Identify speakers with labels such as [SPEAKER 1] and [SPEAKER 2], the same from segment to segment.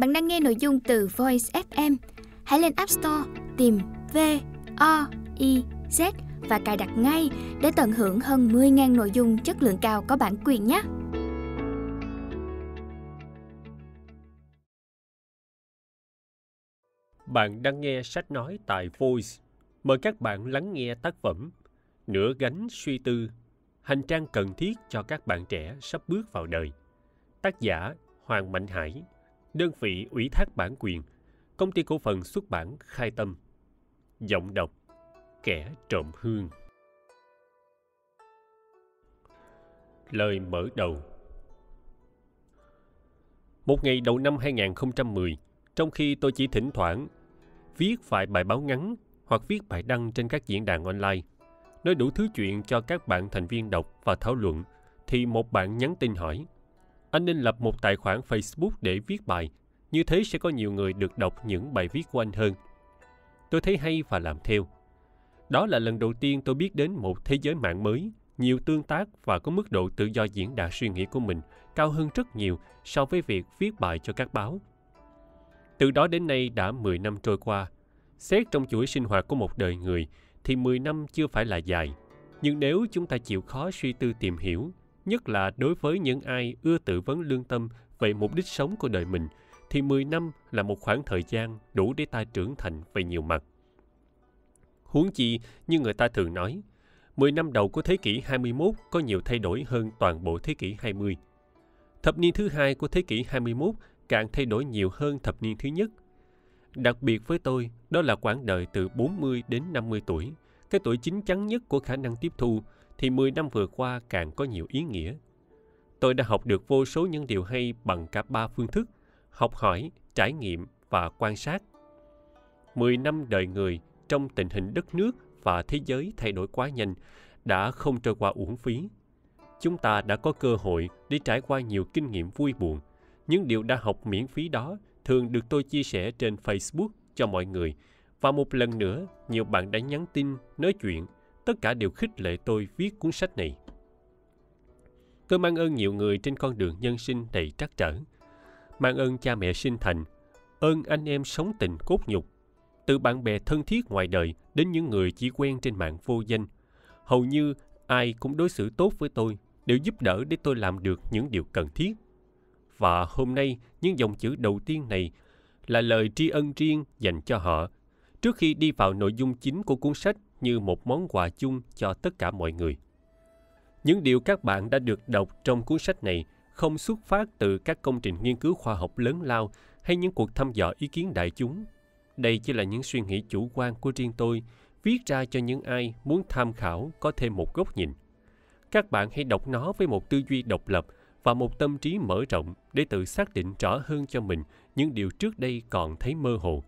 [SPEAKER 1] Bạn đang nghe nội dung từ Voice FM. Hãy lên App Store tìm V O I Z và cài đặt ngay để tận hưởng hơn 10.000 nội dung chất lượng cao có bản quyền nhé. Bạn đang nghe sách nói tại Voice. Mời các bạn lắng nghe tác phẩm Nửa gánh suy tư, hành trang cần thiết cho các bạn trẻ sắp bước vào đời. Tác giả Hoàng Mạnh Hải đơn vị ủy thác bản quyền, công ty cổ phần xuất bản Khai Tâm. Giọng đọc Kẻ trộm hương Lời mở đầu Một ngày đầu năm 2010, trong khi tôi chỉ thỉnh thoảng viết vài bài báo ngắn hoặc viết bài đăng trên các diễn đàn online, nói đủ thứ chuyện cho các bạn thành viên đọc và thảo luận, thì một bạn nhắn tin hỏi – anh nên lập một tài khoản Facebook để viết bài, như thế sẽ có nhiều người được đọc những bài viết của anh hơn. Tôi thấy hay và làm theo. Đó là lần đầu tiên tôi biết đến một thế giới mạng mới, nhiều tương tác và có mức độ tự do diễn đạt suy nghĩ của mình cao hơn rất nhiều so với việc viết bài cho các báo. Từ đó đến nay đã 10 năm trôi qua. Xét trong chuỗi sinh hoạt của một đời người thì 10 năm chưa phải là dài. Nhưng nếu chúng ta chịu khó suy tư tìm hiểu nhất là đối với những ai ưa tự vấn lương tâm về mục đích sống của đời mình, thì 10 năm là một khoảng thời gian đủ để ta trưởng thành về nhiều mặt. Huống chi, như người ta thường nói, 10 năm đầu của thế kỷ 21 có nhiều thay đổi hơn toàn bộ thế kỷ 20. Thập niên thứ hai của thế kỷ 21 càng thay đổi nhiều hơn thập niên thứ nhất. Đặc biệt với tôi, đó là quãng đời từ 40 đến 50 tuổi, cái tuổi chín chắn nhất của khả năng tiếp thu, thì 10 năm vừa qua càng có nhiều ý nghĩa. Tôi đã học được vô số những điều hay bằng cả ba phương thức, học hỏi, trải nghiệm và quan sát. 10 năm đời người trong tình hình đất nước và thế giới thay đổi quá nhanh đã không trôi qua uổng phí. Chúng ta đã có cơ hội để trải qua nhiều kinh nghiệm vui buồn. Những điều đã học miễn phí đó thường được tôi chia sẻ trên Facebook cho mọi người. Và một lần nữa, nhiều bạn đã nhắn tin, nói chuyện tất cả đều khích lệ tôi viết cuốn sách này. Tôi mang ơn nhiều người trên con đường nhân sinh đầy trắc trở. Mang ơn cha mẹ sinh thành, ơn anh em sống tình cốt nhục, từ bạn bè thân thiết ngoài đời đến những người chỉ quen trên mạng vô danh. Hầu như ai cũng đối xử tốt với tôi, đều giúp đỡ để tôi làm được những điều cần thiết. Và hôm nay, những dòng chữ đầu tiên này là lời tri ân riêng dành cho họ. Trước khi đi vào nội dung chính của cuốn sách, như một món quà chung cho tất cả mọi người. Những điều các bạn đã được đọc trong cuốn sách này không xuất phát từ các công trình nghiên cứu khoa học lớn lao hay những cuộc thăm dò ý kiến đại chúng. Đây chỉ là những suy nghĩ chủ quan của riêng tôi, viết ra cho những ai muốn tham khảo có thêm một góc nhìn. Các bạn hãy đọc nó với một tư duy độc lập và một tâm trí mở rộng để tự xác định rõ hơn cho mình những điều trước đây còn thấy mơ hồ.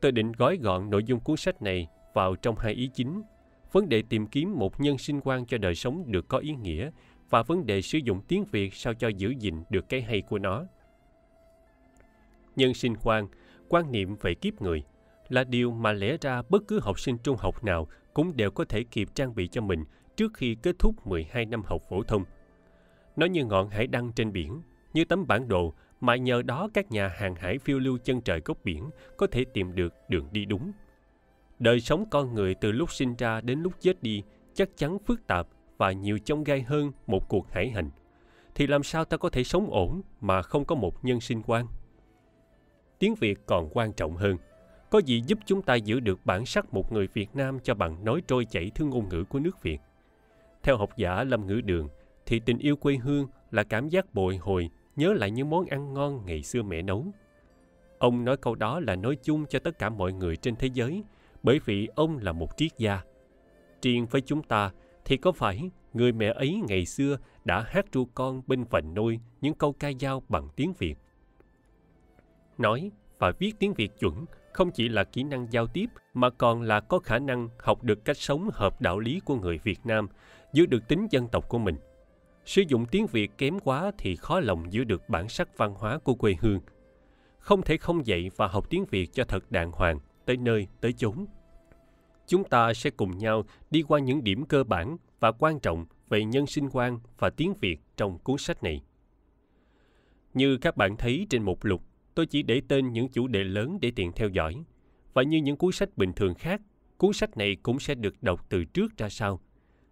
[SPEAKER 1] Tôi định gói gọn nội dung cuốn sách này vào trong hai ý chính vấn đề tìm kiếm một nhân sinh quan cho đời sống được có ý nghĩa và vấn đề sử dụng tiếng việt sao cho giữ gìn được cái hay của nó nhân sinh quan quan niệm về kiếp người là điều mà lẽ ra bất cứ học sinh trung học nào cũng đều có thể kịp trang bị cho mình trước khi kết thúc 12 năm học phổ thông. Nó như ngọn hải đăng trên biển, như tấm bản đồ mà nhờ đó các nhà hàng hải phiêu lưu chân trời góc biển có thể tìm được đường đi đúng. Đời sống con người từ lúc sinh ra đến lúc chết đi chắc chắn phức tạp và nhiều chông gai hơn một cuộc hải hành. Thì làm sao ta có thể sống ổn mà không có một nhân sinh quan? Tiếng Việt còn quan trọng hơn. Có gì giúp chúng ta giữ được bản sắc một người Việt Nam cho bằng nói trôi chảy thứ ngôn ngữ của nước Việt? Theo học giả Lâm Ngữ Đường, thì tình yêu quê hương là cảm giác bồi hồi, nhớ lại những món ăn ngon ngày xưa mẹ nấu. Ông nói câu đó là nói chung cho tất cả mọi người trên thế giới – bởi vì ông là một triết gia. Riêng với chúng ta thì có phải người mẹ ấy ngày xưa đã hát ru con bên vành nôi những câu ca dao bằng tiếng Việt. Nói và viết tiếng Việt chuẩn không chỉ là kỹ năng giao tiếp mà còn là có khả năng học được cách sống hợp đạo lý của người Việt Nam, giữ được tính dân tộc của mình. Sử dụng tiếng Việt kém quá thì khó lòng giữ được bản sắc văn hóa của quê hương. Không thể không dạy và học tiếng Việt cho thật đàng hoàng, tới nơi, tới chốn. Chúng ta sẽ cùng nhau đi qua những điểm cơ bản và quan trọng về nhân sinh quan và tiếng Việt trong cuốn sách này. Như các bạn thấy trên mục lục, tôi chỉ để tên những chủ đề lớn để tiện theo dõi. Và như những cuốn sách bình thường khác, cuốn sách này cũng sẽ được đọc từ trước ra sau.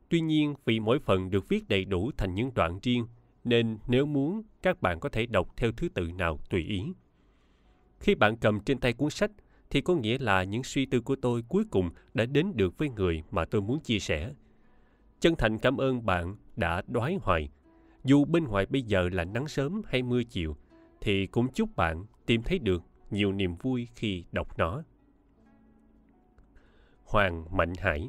[SPEAKER 1] Tuy nhiên, vì mỗi phần được viết đầy đủ thành những đoạn riêng, nên nếu muốn, các bạn có thể đọc theo thứ tự nào tùy ý. Khi bạn cầm trên tay cuốn sách, thì có nghĩa là những suy tư của tôi cuối cùng đã đến được với người mà tôi muốn chia sẻ. Chân thành cảm ơn bạn đã đoái hoài. Dù bên ngoài bây giờ là nắng sớm hay mưa chiều, thì cũng chúc bạn tìm thấy được nhiều niềm vui khi đọc nó. Hoàng Mạnh Hải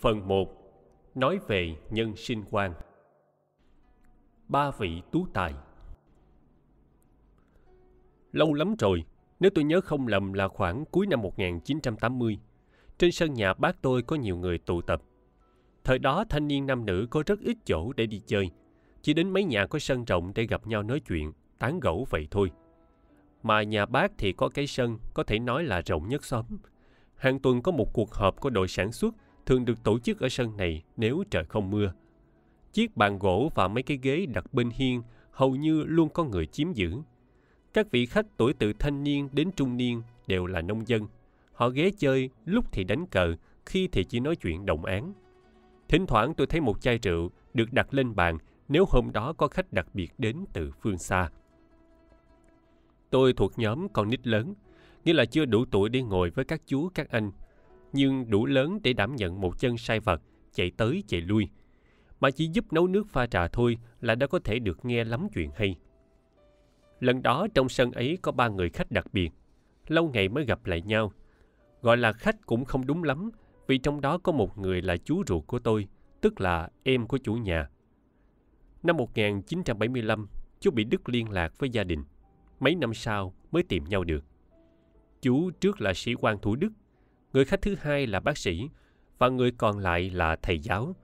[SPEAKER 1] Phần 1 Nói về nhân sinh quan Ba vị tú tài – lâu lắm rồi, nếu tôi nhớ không lầm là khoảng cuối năm 1980. Trên sân nhà bác tôi có nhiều người tụ tập. Thời đó thanh niên nam nữ có rất ít chỗ để đi chơi, chỉ đến mấy nhà có sân rộng để gặp nhau nói chuyện, tán gẫu vậy thôi. Mà nhà bác thì có cái sân có thể nói là rộng nhất xóm. Hàng tuần có một cuộc họp của đội sản xuất thường được tổ chức ở sân này nếu trời không mưa. Chiếc bàn gỗ và mấy cái ghế đặt bên hiên hầu như luôn có người chiếm giữ các vị khách tuổi từ thanh niên đến trung niên đều là nông dân. Họ ghé chơi, lúc thì đánh cờ, khi thì chỉ nói chuyện đồng án. Thỉnh thoảng tôi thấy một chai rượu được đặt lên bàn nếu hôm đó có khách đặc biệt đến từ phương xa. Tôi thuộc nhóm con nít lớn, nghĩa là chưa đủ tuổi đi ngồi với các chú các anh, nhưng đủ lớn để đảm nhận một chân sai vật, chạy tới chạy lui. Mà chỉ giúp nấu nước pha trà thôi là đã có thể được nghe lắm chuyện hay. Lần đó trong sân ấy có ba người khách đặc biệt, lâu ngày mới gặp lại nhau. Gọi là khách cũng không đúng lắm, vì trong đó có một người là chú ruột của tôi, tức là em của chủ nhà. Năm 1975, chú bị đứt liên lạc với gia đình. Mấy năm sau mới tìm nhau được. Chú trước là sĩ quan Thủ Đức, người khách thứ hai là bác sĩ và người còn lại là thầy giáo.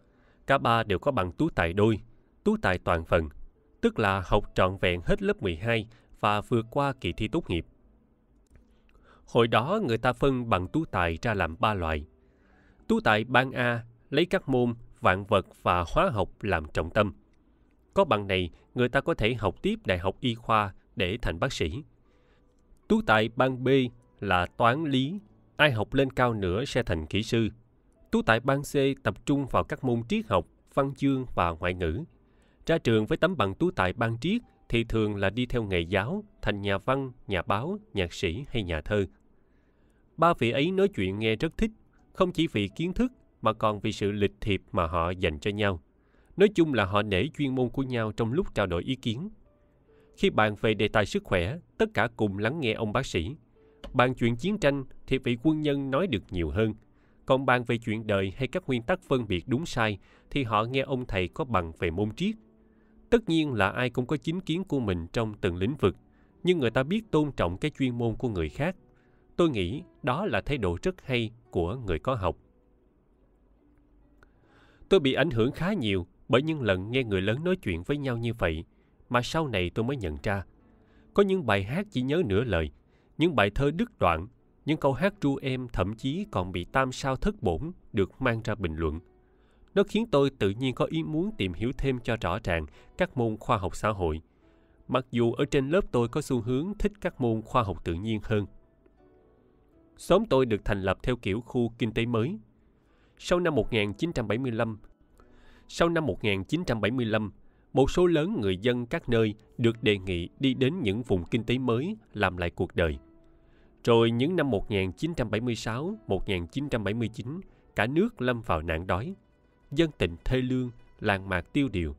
[SPEAKER 1] Cả ba đều có bằng tú tài đôi, tú tài toàn phần – tức là học trọn vẹn hết lớp 12 và vượt qua kỳ thi tốt nghiệp. Hồi đó người ta phân bằng tú tài ra làm ba loại. Tú tài ban A lấy các môn vạn vật và hóa học làm trọng tâm. Có bằng này, người ta có thể học tiếp đại học y khoa để thành bác sĩ. Tú tài ban B là toán lý, ai học lên cao nữa sẽ thành kỹ sư. Tú tài ban C tập trung vào các môn triết học, văn chương và ngoại ngữ. Ra trường với tấm bằng tú tài ban triết thì thường là đi theo nghề giáo, thành nhà văn, nhà báo, nhạc sĩ hay nhà thơ. Ba vị ấy nói chuyện nghe rất thích, không chỉ vì kiến thức mà còn vì sự lịch thiệp mà họ dành cho nhau. Nói chung là họ nể chuyên môn của nhau trong lúc trao đổi ý kiến. Khi bàn về đề tài sức khỏe, tất cả cùng lắng nghe ông bác sĩ. Bàn chuyện chiến tranh thì vị quân nhân nói được nhiều hơn. Còn bàn về chuyện đời hay các nguyên tắc phân biệt đúng sai thì họ nghe ông thầy có bằng về môn triết tất nhiên là ai cũng có chính kiến của mình trong từng lĩnh vực nhưng người ta biết tôn trọng cái chuyên môn của người khác tôi nghĩ đó là thái độ rất hay của người có học tôi bị ảnh hưởng khá nhiều bởi những lần nghe người lớn nói chuyện với nhau như vậy mà sau này tôi mới nhận ra có những bài hát chỉ nhớ nửa lời những bài thơ đứt đoạn những câu hát ru em thậm chí còn bị tam sao thất bổn được mang ra bình luận nó khiến tôi tự nhiên có ý muốn tìm hiểu thêm cho rõ ràng các môn khoa học xã hội. Mặc dù ở trên lớp tôi có xu hướng thích các môn khoa học tự nhiên hơn. Xóm tôi được thành lập theo kiểu khu kinh tế mới. Sau năm 1975, sau năm 1975, một số lớn người dân các nơi được đề nghị đi đến những vùng kinh tế mới làm lại cuộc đời. Rồi những năm 1976, 1979, cả nước lâm vào nạn đói dân tình thê lương, làng mạc tiêu điều.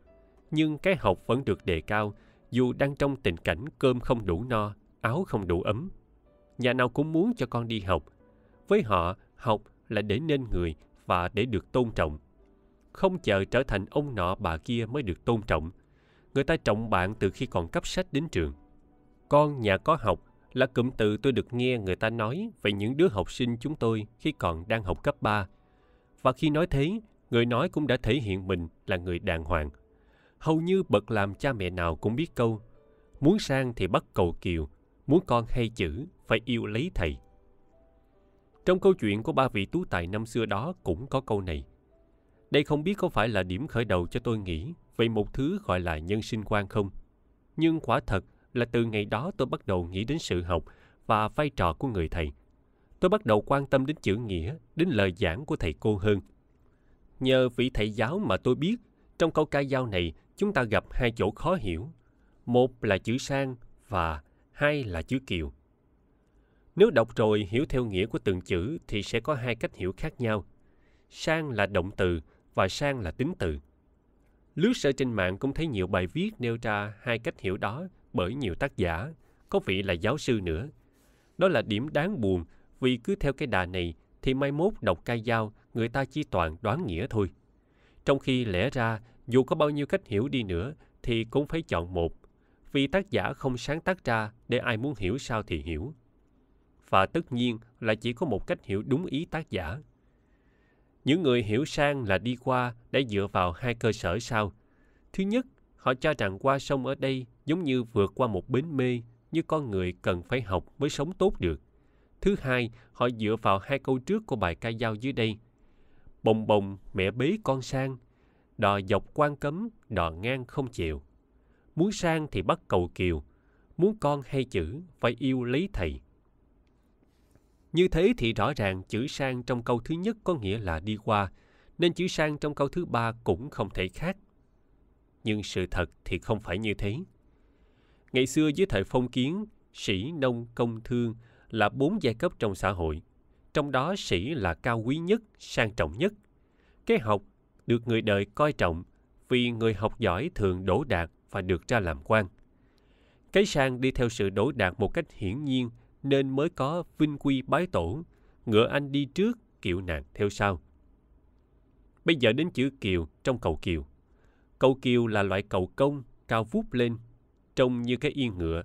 [SPEAKER 1] Nhưng cái học vẫn được đề cao dù đang trong tình cảnh cơm không đủ no, áo không đủ ấm. Nhà nào cũng muốn cho con đi học. Với họ, học là để nên người và để được tôn trọng. Không chờ trở thành ông nọ bà kia mới được tôn trọng. Người ta trọng bạn từ khi còn cấp sách đến trường. Con nhà có học là cụm từ tôi được nghe người ta nói về những đứa học sinh chúng tôi khi còn đang học cấp 3. Và khi nói thế, người nói cũng đã thể hiện mình là người đàng hoàng. Hầu như bậc làm cha mẹ nào cũng biết câu, muốn sang thì bắt cầu kiều, muốn con hay chữ phải yêu lấy thầy. Trong câu chuyện của ba vị tú tài năm xưa đó cũng có câu này. Đây không biết có phải là điểm khởi đầu cho tôi nghĩ về một thứ gọi là nhân sinh quan không. Nhưng quả thật là từ ngày đó tôi bắt đầu nghĩ đến sự học và vai trò của người thầy. Tôi bắt đầu quan tâm đến chữ nghĩa, đến lời giảng của thầy cô hơn – Nhờ vị thầy giáo mà tôi biết, trong câu ca dao này chúng ta gặp hai chỗ khó hiểu. Một là chữ sang và hai là chữ kiều. Nếu đọc rồi hiểu theo nghĩa của từng chữ thì sẽ có hai cách hiểu khác nhau. Sang là động từ và sang là tính từ. Lướt sơ trên mạng cũng thấy nhiều bài viết nêu ra hai cách hiểu đó bởi nhiều tác giả, có vị là giáo sư nữa. Đó là điểm đáng buồn vì cứ theo cái đà này thì mai mốt đọc cai dao người ta chỉ toàn đoán nghĩa thôi. Trong khi lẽ ra dù có bao nhiêu cách hiểu đi nữa thì cũng phải chọn một, vì tác giả không sáng tác ra để ai muốn hiểu sao thì hiểu. Và tất nhiên là chỉ có một cách hiểu đúng ý tác giả. Những người hiểu sang là đi qua đã dựa vào hai cơ sở sau. Thứ nhất, họ cho rằng qua sông ở đây giống như vượt qua một bến mê như con người cần phải học mới sống tốt được. Thứ hai, họ dựa vào hai câu trước của bài ca dao dưới đây. Bồng bồng mẹ bế con sang, đò dọc quan cấm, đò ngang không chịu. Muốn sang thì bắt cầu kiều, muốn con hay chữ phải yêu lấy thầy. Như thế thì rõ ràng chữ sang trong câu thứ nhất có nghĩa là đi qua, nên chữ sang trong câu thứ ba cũng không thể khác. Nhưng sự thật thì không phải như thế. Ngày xưa dưới thời phong kiến, sĩ, nông, công thương – là bốn giai cấp trong xã hội, trong đó sĩ là cao quý nhất, sang trọng nhất. Cái học được người đời coi trọng vì người học giỏi thường đỗ đạt và được ra làm quan. Cái sang đi theo sự đỗ đạt một cách hiển nhiên nên mới có vinh quy bái tổ, ngựa anh đi trước, kiệu nàng theo sau. Bây giờ đến chữ kiều trong cầu kiều. Cầu kiều là loại cầu công cao vút lên, trông như cái yên ngựa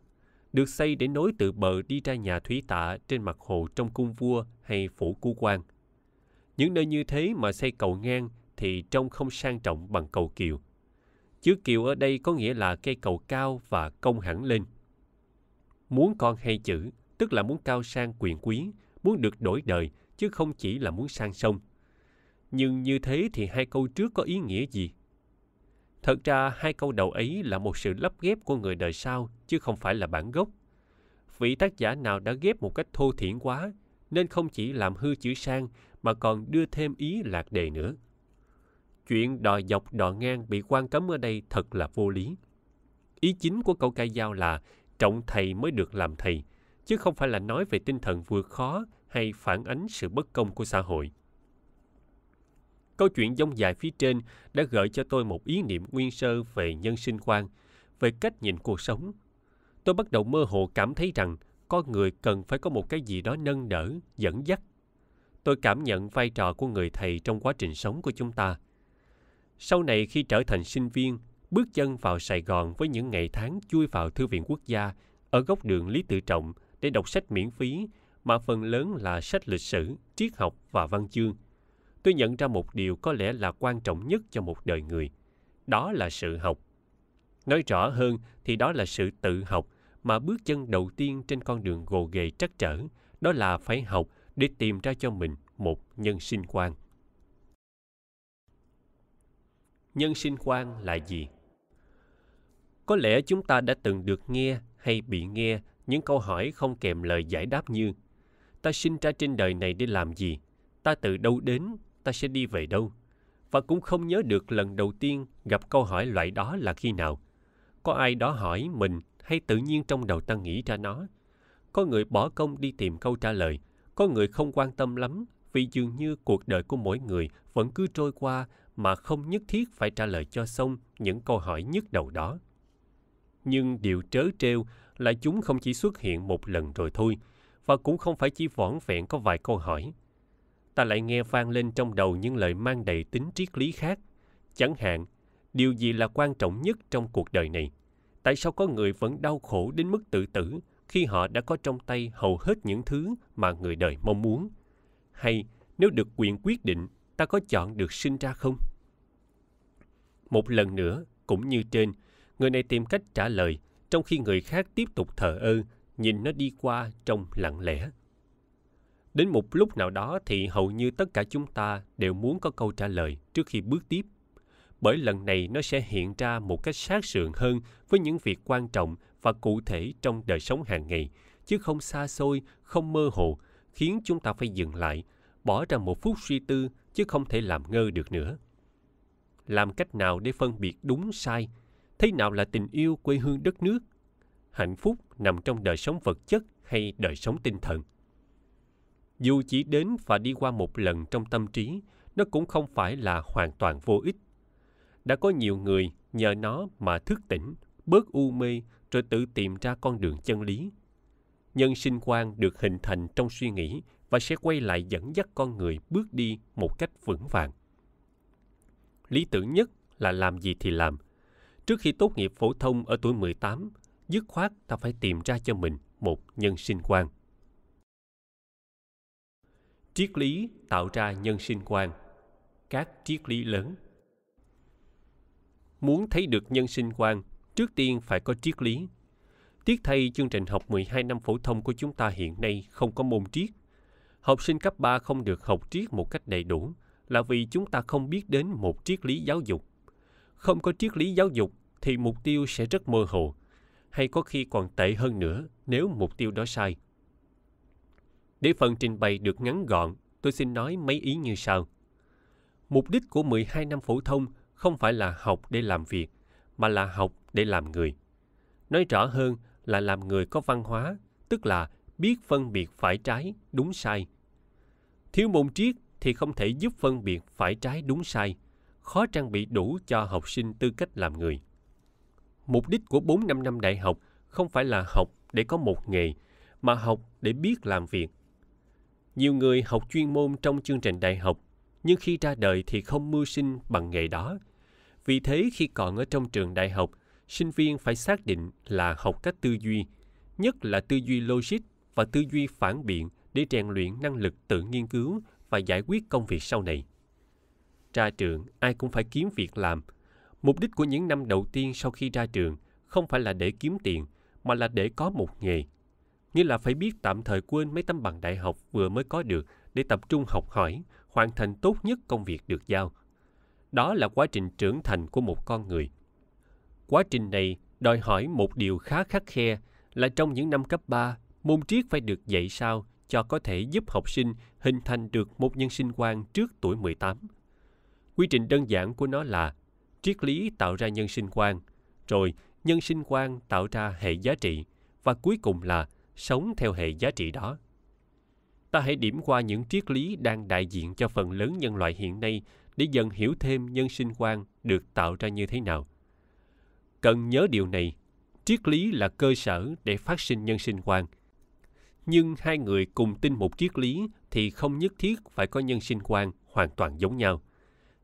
[SPEAKER 1] được xây để nối từ bờ đi ra nhà thủy tạ trên mặt hồ trong cung vua hay phủ cú quan. Những nơi như thế mà xây cầu ngang thì trông không sang trọng bằng cầu kiều. Chữ kiều ở đây có nghĩa là cây cầu cao và cong hẳn lên. Muốn con hay chữ, tức là muốn cao sang quyền quý, muốn được đổi đời, chứ không chỉ là muốn sang sông. Nhưng như thế thì hai câu trước có ý nghĩa gì? Thật ra hai câu đầu ấy là một sự lắp ghép của người đời sau chứ không phải là bản gốc. Vị tác giả nào đã ghép một cách thô thiển quá nên không chỉ làm hư chữ sang mà còn đưa thêm ý lạc đề nữa. Chuyện đòi dọc đòi ngang bị quan cấm ở đây thật là vô lý. Ý chính của câu cai dao là trọng thầy mới được làm thầy, chứ không phải là nói về tinh thần vượt khó hay phản ánh sự bất công của xã hội. Câu chuyện dông dài phía trên đã gợi cho tôi một ý niệm nguyên sơ về nhân sinh quan, về cách nhìn cuộc sống. Tôi bắt đầu mơ hồ cảm thấy rằng con người cần phải có một cái gì đó nâng đỡ, dẫn dắt. Tôi cảm nhận vai trò của người thầy trong quá trình sống của chúng ta. Sau này khi trở thành sinh viên, bước chân vào Sài Gòn với những ngày tháng chui vào Thư viện Quốc gia ở góc đường Lý Tự Trọng để đọc sách miễn phí mà phần lớn là sách lịch sử, triết học và văn chương – tôi nhận ra một điều có lẽ là quan trọng nhất cho một đời người đó là sự học nói rõ hơn thì đó là sự tự học mà bước chân đầu tiên trên con đường gồ ghề trắc trở đó là phải học để tìm ra cho mình một nhân sinh quan nhân sinh quan là gì có lẽ chúng ta đã từng được nghe hay bị nghe những câu hỏi không kèm lời giải đáp như ta sinh ra trên đời này để làm gì ta từ đâu đến ta sẽ đi về đâu và cũng không nhớ được lần đầu tiên gặp câu hỏi loại đó là khi nào có ai đó hỏi mình hay tự nhiên trong đầu ta nghĩ ra nó có người bỏ công đi tìm câu trả lời có người không quan tâm lắm vì dường như cuộc đời của mỗi người vẫn cứ trôi qua mà không nhất thiết phải trả lời cho xong những câu hỏi nhức đầu đó nhưng điều trớ trêu là chúng không chỉ xuất hiện một lần rồi thôi và cũng không phải chỉ vỏn vẹn có vài câu hỏi ta lại nghe vang lên trong đầu những lời mang đầy tính triết lý khác chẳng hạn điều gì là quan trọng nhất trong cuộc đời này tại sao có người vẫn đau khổ đến mức tự tử khi họ đã có trong tay hầu hết những thứ mà người đời mong muốn hay nếu được quyền quyết định ta có chọn được sinh ra không một lần nữa cũng như trên người này tìm cách trả lời trong khi người khác tiếp tục thờ ơ nhìn nó đi qua trong lặng lẽ Đến một lúc nào đó thì hầu như tất cả chúng ta đều muốn có câu trả lời trước khi bước tiếp. Bởi lần này nó sẽ hiện ra một cách sát sườn hơn với những việc quan trọng và cụ thể trong đời sống hàng ngày, chứ không xa xôi, không mơ hồ, khiến chúng ta phải dừng lại, bỏ ra một phút suy tư chứ không thể làm ngơ được nữa. Làm cách nào để phân biệt đúng sai? Thế nào là tình yêu quê hương đất nước? Hạnh phúc nằm trong đời sống vật chất hay đời sống tinh thần? dù chỉ đến và đi qua một lần trong tâm trí nó cũng không phải là hoàn toàn vô ích đã có nhiều người nhờ nó mà thức tỉnh bớt u mê rồi tự tìm ra con đường chân lý nhân sinh quan được hình thành trong suy nghĩ và sẽ quay lại dẫn dắt con người bước đi một cách vững vàng lý tưởng nhất là làm gì thì làm trước khi tốt nghiệp phổ thông ở tuổi 18 dứt khoát ta phải tìm ra cho mình một nhân sinh quan triết lý tạo ra nhân sinh quan các triết lý lớn muốn thấy được nhân sinh quan trước tiên phải có triết lý tiếc thay chương trình học 12 năm phổ thông của chúng ta hiện nay không có môn triết học sinh cấp 3 không được học triết một cách đầy đủ là vì chúng ta không biết đến một triết lý giáo dục không có triết lý giáo dục thì mục tiêu sẽ rất mơ hồ hay có khi còn tệ hơn nữa nếu mục tiêu đó sai để phần trình bày được ngắn gọn, tôi xin nói mấy ý như sau. Mục đích của 12 năm phổ thông không phải là học để làm việc, mà là học để làm người. Nói rõ hơn là làm người có văn hóa, tức là biết phân biệt phải trái, đúng sai. Thiếu môn triết thì không thể giúp phân biệt phải trái đúng sai, khó trang bị đủ cho học sinh tư cách làm người. Mục đích của 4 năm năm đại học không phải là học để có một nghề, mà học để biết làm việc, nhiều người học chuyên môn trong chương trình đại học, nhưng khi ra đời thì không mưu sinh bằng nghề đó. Vì thế khi còn ở trong trường đại học, sinh viên phải xác định là học cách tư duy, nhất là tư duy logic và tư duy phản biện để rèn luyện năng lực tự nghiên cứu và giải quyết công việc sau này. Ra trường, ai cũng phải kiếm việc làm. Mục đích của những năm đầu tiên sau khi ra trường không phải là để kiếm tiền, mà là để có một nghề như là phải biết tạm thời quên mấy tấm bằng đại học vừa mới có được để tập trung học hỏi, hoàn thành tốt nhất công việc được giao. Đó là quá trình trưởng thành của một con người. Quá trình này đòi hỏi một điều khá khắc khe là trong những năm cấp 3, môn triết phải được dạy sao cho có thể giúp học sinh hình thành được một nhân sinh quan trước tuổi 18. Quy trình đơn giản của nó là triết lý tạo ra nhân sinh quan, rồi nhân sinh quan tạo ra hệ giá trị và cuối cùng là sống theo hệ giá trị đó ta hãy điểm qua những triết lý đang đại diện cho phần lớn nhân loại hiện nay để dần hiểu thêm nhân sinh quan được tạo ra như thế nào cần nhớ điều này triết lý là cơ sở để phát sinh nhân sinh quan nhưng hai người cùng tin một triết lý thì không nhất thiết phải có nhân sinh quan hoàn toàn giống nhau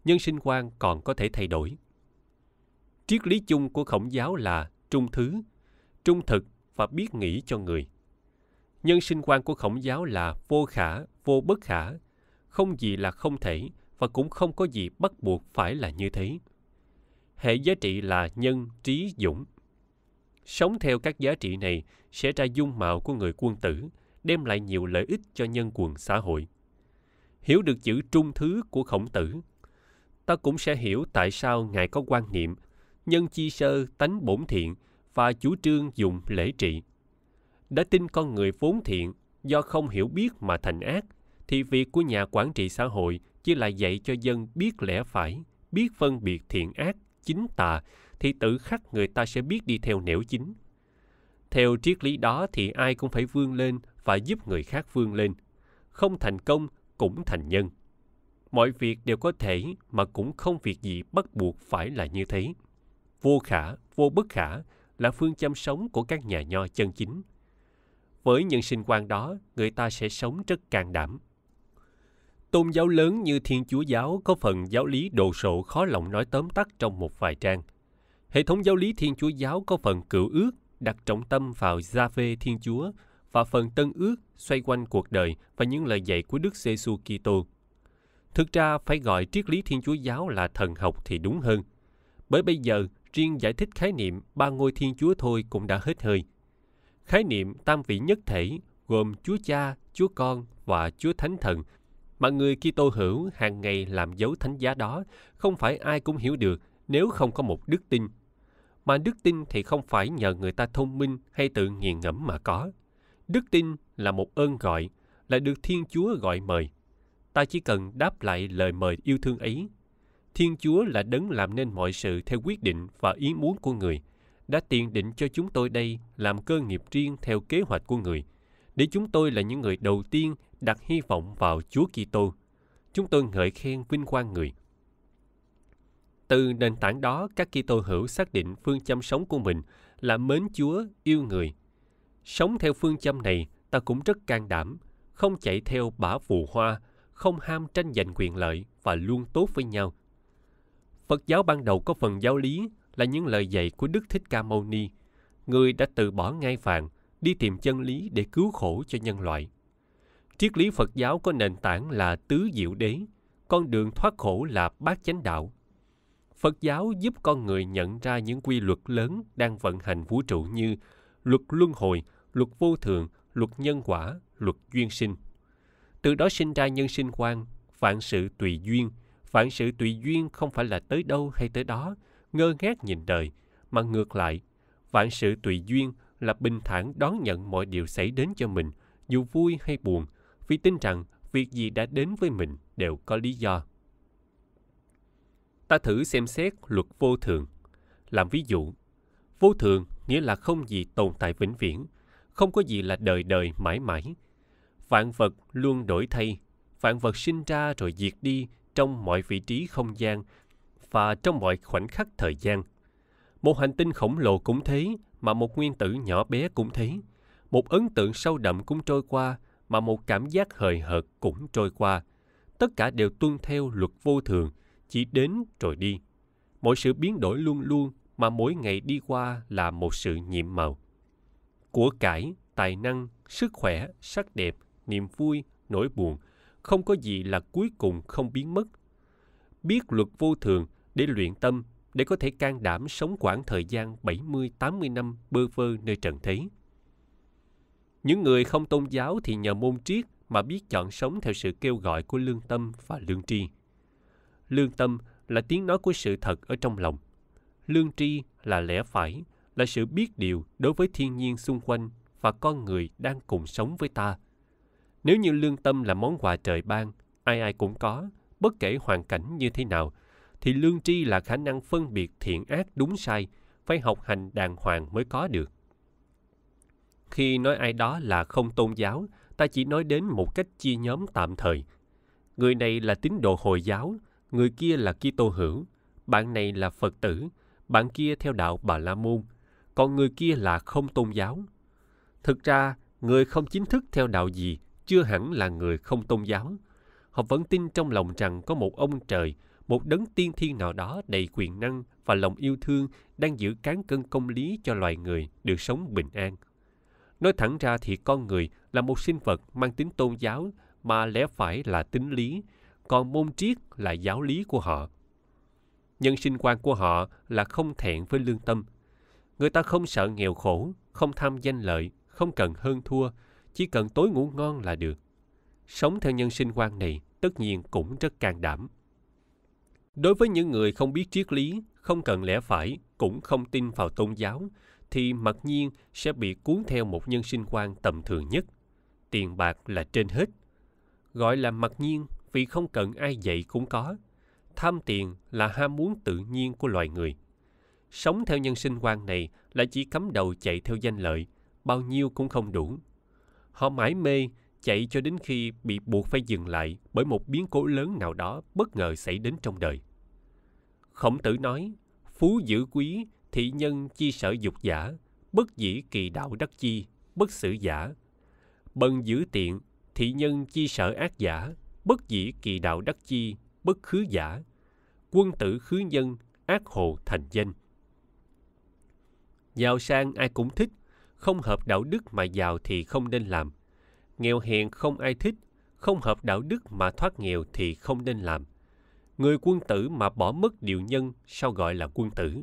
[SPEAKER 1] nhân sinh quan còn có thể thay đổi triết lý chung của khổng giáo là trung thứ trung thực và biết nghĩ cho người Nhân sinh quan của khổng giáo là vô khả, vô bất khả, không gì là không thể và cũng không có gì bắt buộc phải là như thế. Hệ giá trị là nhân, trí, dũng. Sống theo các giá trị này sẽ ra dung mạo của người quân tử, đem lại nhiều lợi ích cho nhân quần xã hội. Hiểu được chữ trung thứ của khổng tử, ta cũng sẽ hiểu tại sao Ngài có quan niệm nhân chi sơ tánh bổn thiện và chủ trương dùng lễ trị đã tin con người vốn thiện do không hiểu biết mà thành ác thì việc của nhà quản trị xã hội chỉ là dạy cho dân biết lẽ phải biết phân biệt thiện ác chính tà thì tự khắc người ta sẽ biết đi theo nẻo chính theo triết lý đó thì ai cũng phải vươn lên và giúp người khác vươn lên không thành công cũng thành nhân mọi việc đều có thể mà cũng không việc gì bắt buộc phải là như thế vô khả vô bất khả là phương châm sống của các nhà nho chân chính với những sinh quan đó người ta sẽ sống rất can đảm tôn giáo lớn như thiên chúa giáo có phần giáo lý đồ sộ khó lòng nói tóm tắt trong một vài trang hệ thống giáo lý thiên chúa giáo có phần cựu ước đặt trọng tâm vào gia phê thiên chúa và phần tân ước xoay quanh cuộc đời và những lời dạy của đức giê xu kitô thực ra phải gọi triết lý thiên chúa giáo là thần học thì đúng hơn bởi bây giờ riêng giải thích khái niệm ba ngôi thiên chúa thôi cũng đã hết hơi – Khái niệm tam vị nhất thể gồm Chúa Cha, Chúa Con và Chúa Thánh Thần mà người Kitô hữu hàng ngày làm dấu thánh giá đó không phải ai cũng hiểu được nếu không có một đức tin. Mà đức tin thì không phải nhờ người ta thông minh hay tự nghiền ngẫm mà có. Đức tin là một ơn gọi, là được Thiên Chúa gọi mời. Ta chỉ cần đáp lại lời mời yêu thương ấy. Thiên Chúa là đấng làm nên mọi sự theo quyết định và ý muốn của người – đã tiền định cho chúng tôi đây làm cơ nghiệp riêng theo kế hoạch của người, để chúng tôi là những người đầu tiên đặt hy vọng vào Chúa Kitô. Chúng tôi ngợi khen vinh quang người. Từ nền tảng đó, các Kitô hữu xác định phương châm sống của mình là mến Chúa, yêu người. Sống theo phương châm này, ta cũng rất can đảm, không chạy theo bả phù hoa, không ham tranh giành quyền lợi và luôn tốt với nhau. Phật giáo ban đầu có phần giáo lý là những lời dạy của Đức Thích Ca Mâu Ni, người đã từ bỏ ngai vàng, đi tìm chân lý để cứu khổ cho nhân loại. Triết lý Phật giáo có nền tảng là tứ diệu đế, con đường thoát khổ là bát chánh đạo. Phật giáo giúp con người nhận ra những quy luật lớn đang vận hành vũ trụ như luật luân hồi, luật vô thường, luật nhân quả, luật duyên sinh. Từ đó sinh ra nhân sinh quan, vạn sự tùy duyên. Vạn sự tùy duyên không phải là tới đâu hay tới đó, ngơ ngác nhìn đời, mà ngược lại, vạn sự tùy duyên là bình thản đón nhận mọi điều xảy đến cho mình, dù vui hay buồn, vì tin rằng việc gì đã đến với mình đều có lý do. Ta thử xem xét luật vô thường. Làm ví dụ, vô thường nghĩa là không gì tồn tại vĩnh viễn, không có gì là đời đời mãi mãi. Vạn vật luôn đổi thay, vạn vật sinh ra rồi diệt đi trong mọi vị trí không gian và trong mọi khoảnh khắc thời gian. Một hành tinh khổng lồ cũng thế, mà một nguyên tử nhỏ bé cũng thế. Một ấn tượng sâu đậm cũng trôi qua, mà một cảm giác hời hợt cũng trôi qua. Tất cả đều tuân theo luật vô thường, chỉ đến rồi đi. Mỗi sự biến đổi luôn luôn mà mỗi ngày đi qua là một sự nhiệm màu. Của cải, tài năng, sức khỏe, sắc đẹp, niềm vui, nỗi buồn, không có gì là cuối cùng không biến mất. Biết luật vô thường để luyện tâm, để có thể can đảm sống quãng thời gian 70-80 năm bơ vơ nơi trần thế. Những người không tôn giáo thì nhờ môn triết mà biết chọn sống theo sự kêu gọi của lương tâm và lương tri. Lương tâm là tiếng nói của sự thật ở trong lòng. Lương tri là lẽ phải, là sự biết điều đối với thiên nhiên xung quanh và con người đang cùng sống với ta. Nếu như lương tâm là món quà trời ban, ai ai cũng có, bất kể hoàn cảnh như thế nào – thì lương tri là khả năng phân biệt thiện ác đúng sai, phải học hành đàng hoàng mới có được. Khi nói ai đó là không tôn giáo, ta chỉ nói đến một cách chia nhóm tạm thời. Người này là tín đồ Hồi giáo, người kia là Kitô hữu, bạn này là Phật tử, bạn kia theo đạo Bà La Môn, còn người kia là không tôn giáo. Thực ra, người không chính thức theo đạo gì chưa hẳn là người không tôn giáo. Họ vẫn tin trong lòng rằng có một ông trời một đấng tiên thiên nào đó đầy quyền năng và lòng yêu thương đang giữ cán cân công lý cho loài người được sống bình an. Nói thẳng ra thì con người là một sinh vật mang tính tôn giáo mà lẽ phải là tính lý, còn môn triết là giáo lý của họ. Nhân sinh quan của họ là không thẹn với lương tâm. Người ta không sợ nghèo khổ, không tham danh lợi, không cần hơn thua, chỉ cần tối ngủ ngon là được. Sống theo nhân sinh quan này tất nhiên cũng rất can đảm. Đối với những người không biết triết lý, không cần lẽ phải, cũng không tin vào tôn giáo, thì mặc nhiên sẽ bị cuốn theo một nhân sinh quan tầm thường nhất. Tiền bạc là trên hết. Gọi là mặc nhiên vì không cần ai dạy cũng có. Tham tiền là ham muốn tự nhiên của loài người. Sống theo nhân sinh quan này là chỉ cắm đầu chạy theo danh lợi, bao nhiêu cũng không đủ. Họ mãi mê chạy cho đến khi bị buộc phải dừng lại bởi một biến cố lớn nào đó bất ngờ xảy đến trong đời. Khổng tử nói, phú giữ quý, thị nhân chi sở dục giả, bất dĩ kỳ đạo đắc chi, bất xử giả. Bần giữ tiện, thị nhân chi sở ác giả, bất dĩ kỳ đạo đắc chi, bất khứ giả. Quân tử khứ nhân, ác hồ thành danh. Giàu sang ai cũng thích, không hợp đạo đức mà giàu thì không nên làm – nghèo hèn không ai thích, không hợp đạo đức mà thoát nghèo thì không nên làm. Người quân tử mà bỏ mất điều nhân sao gọi là quân tử.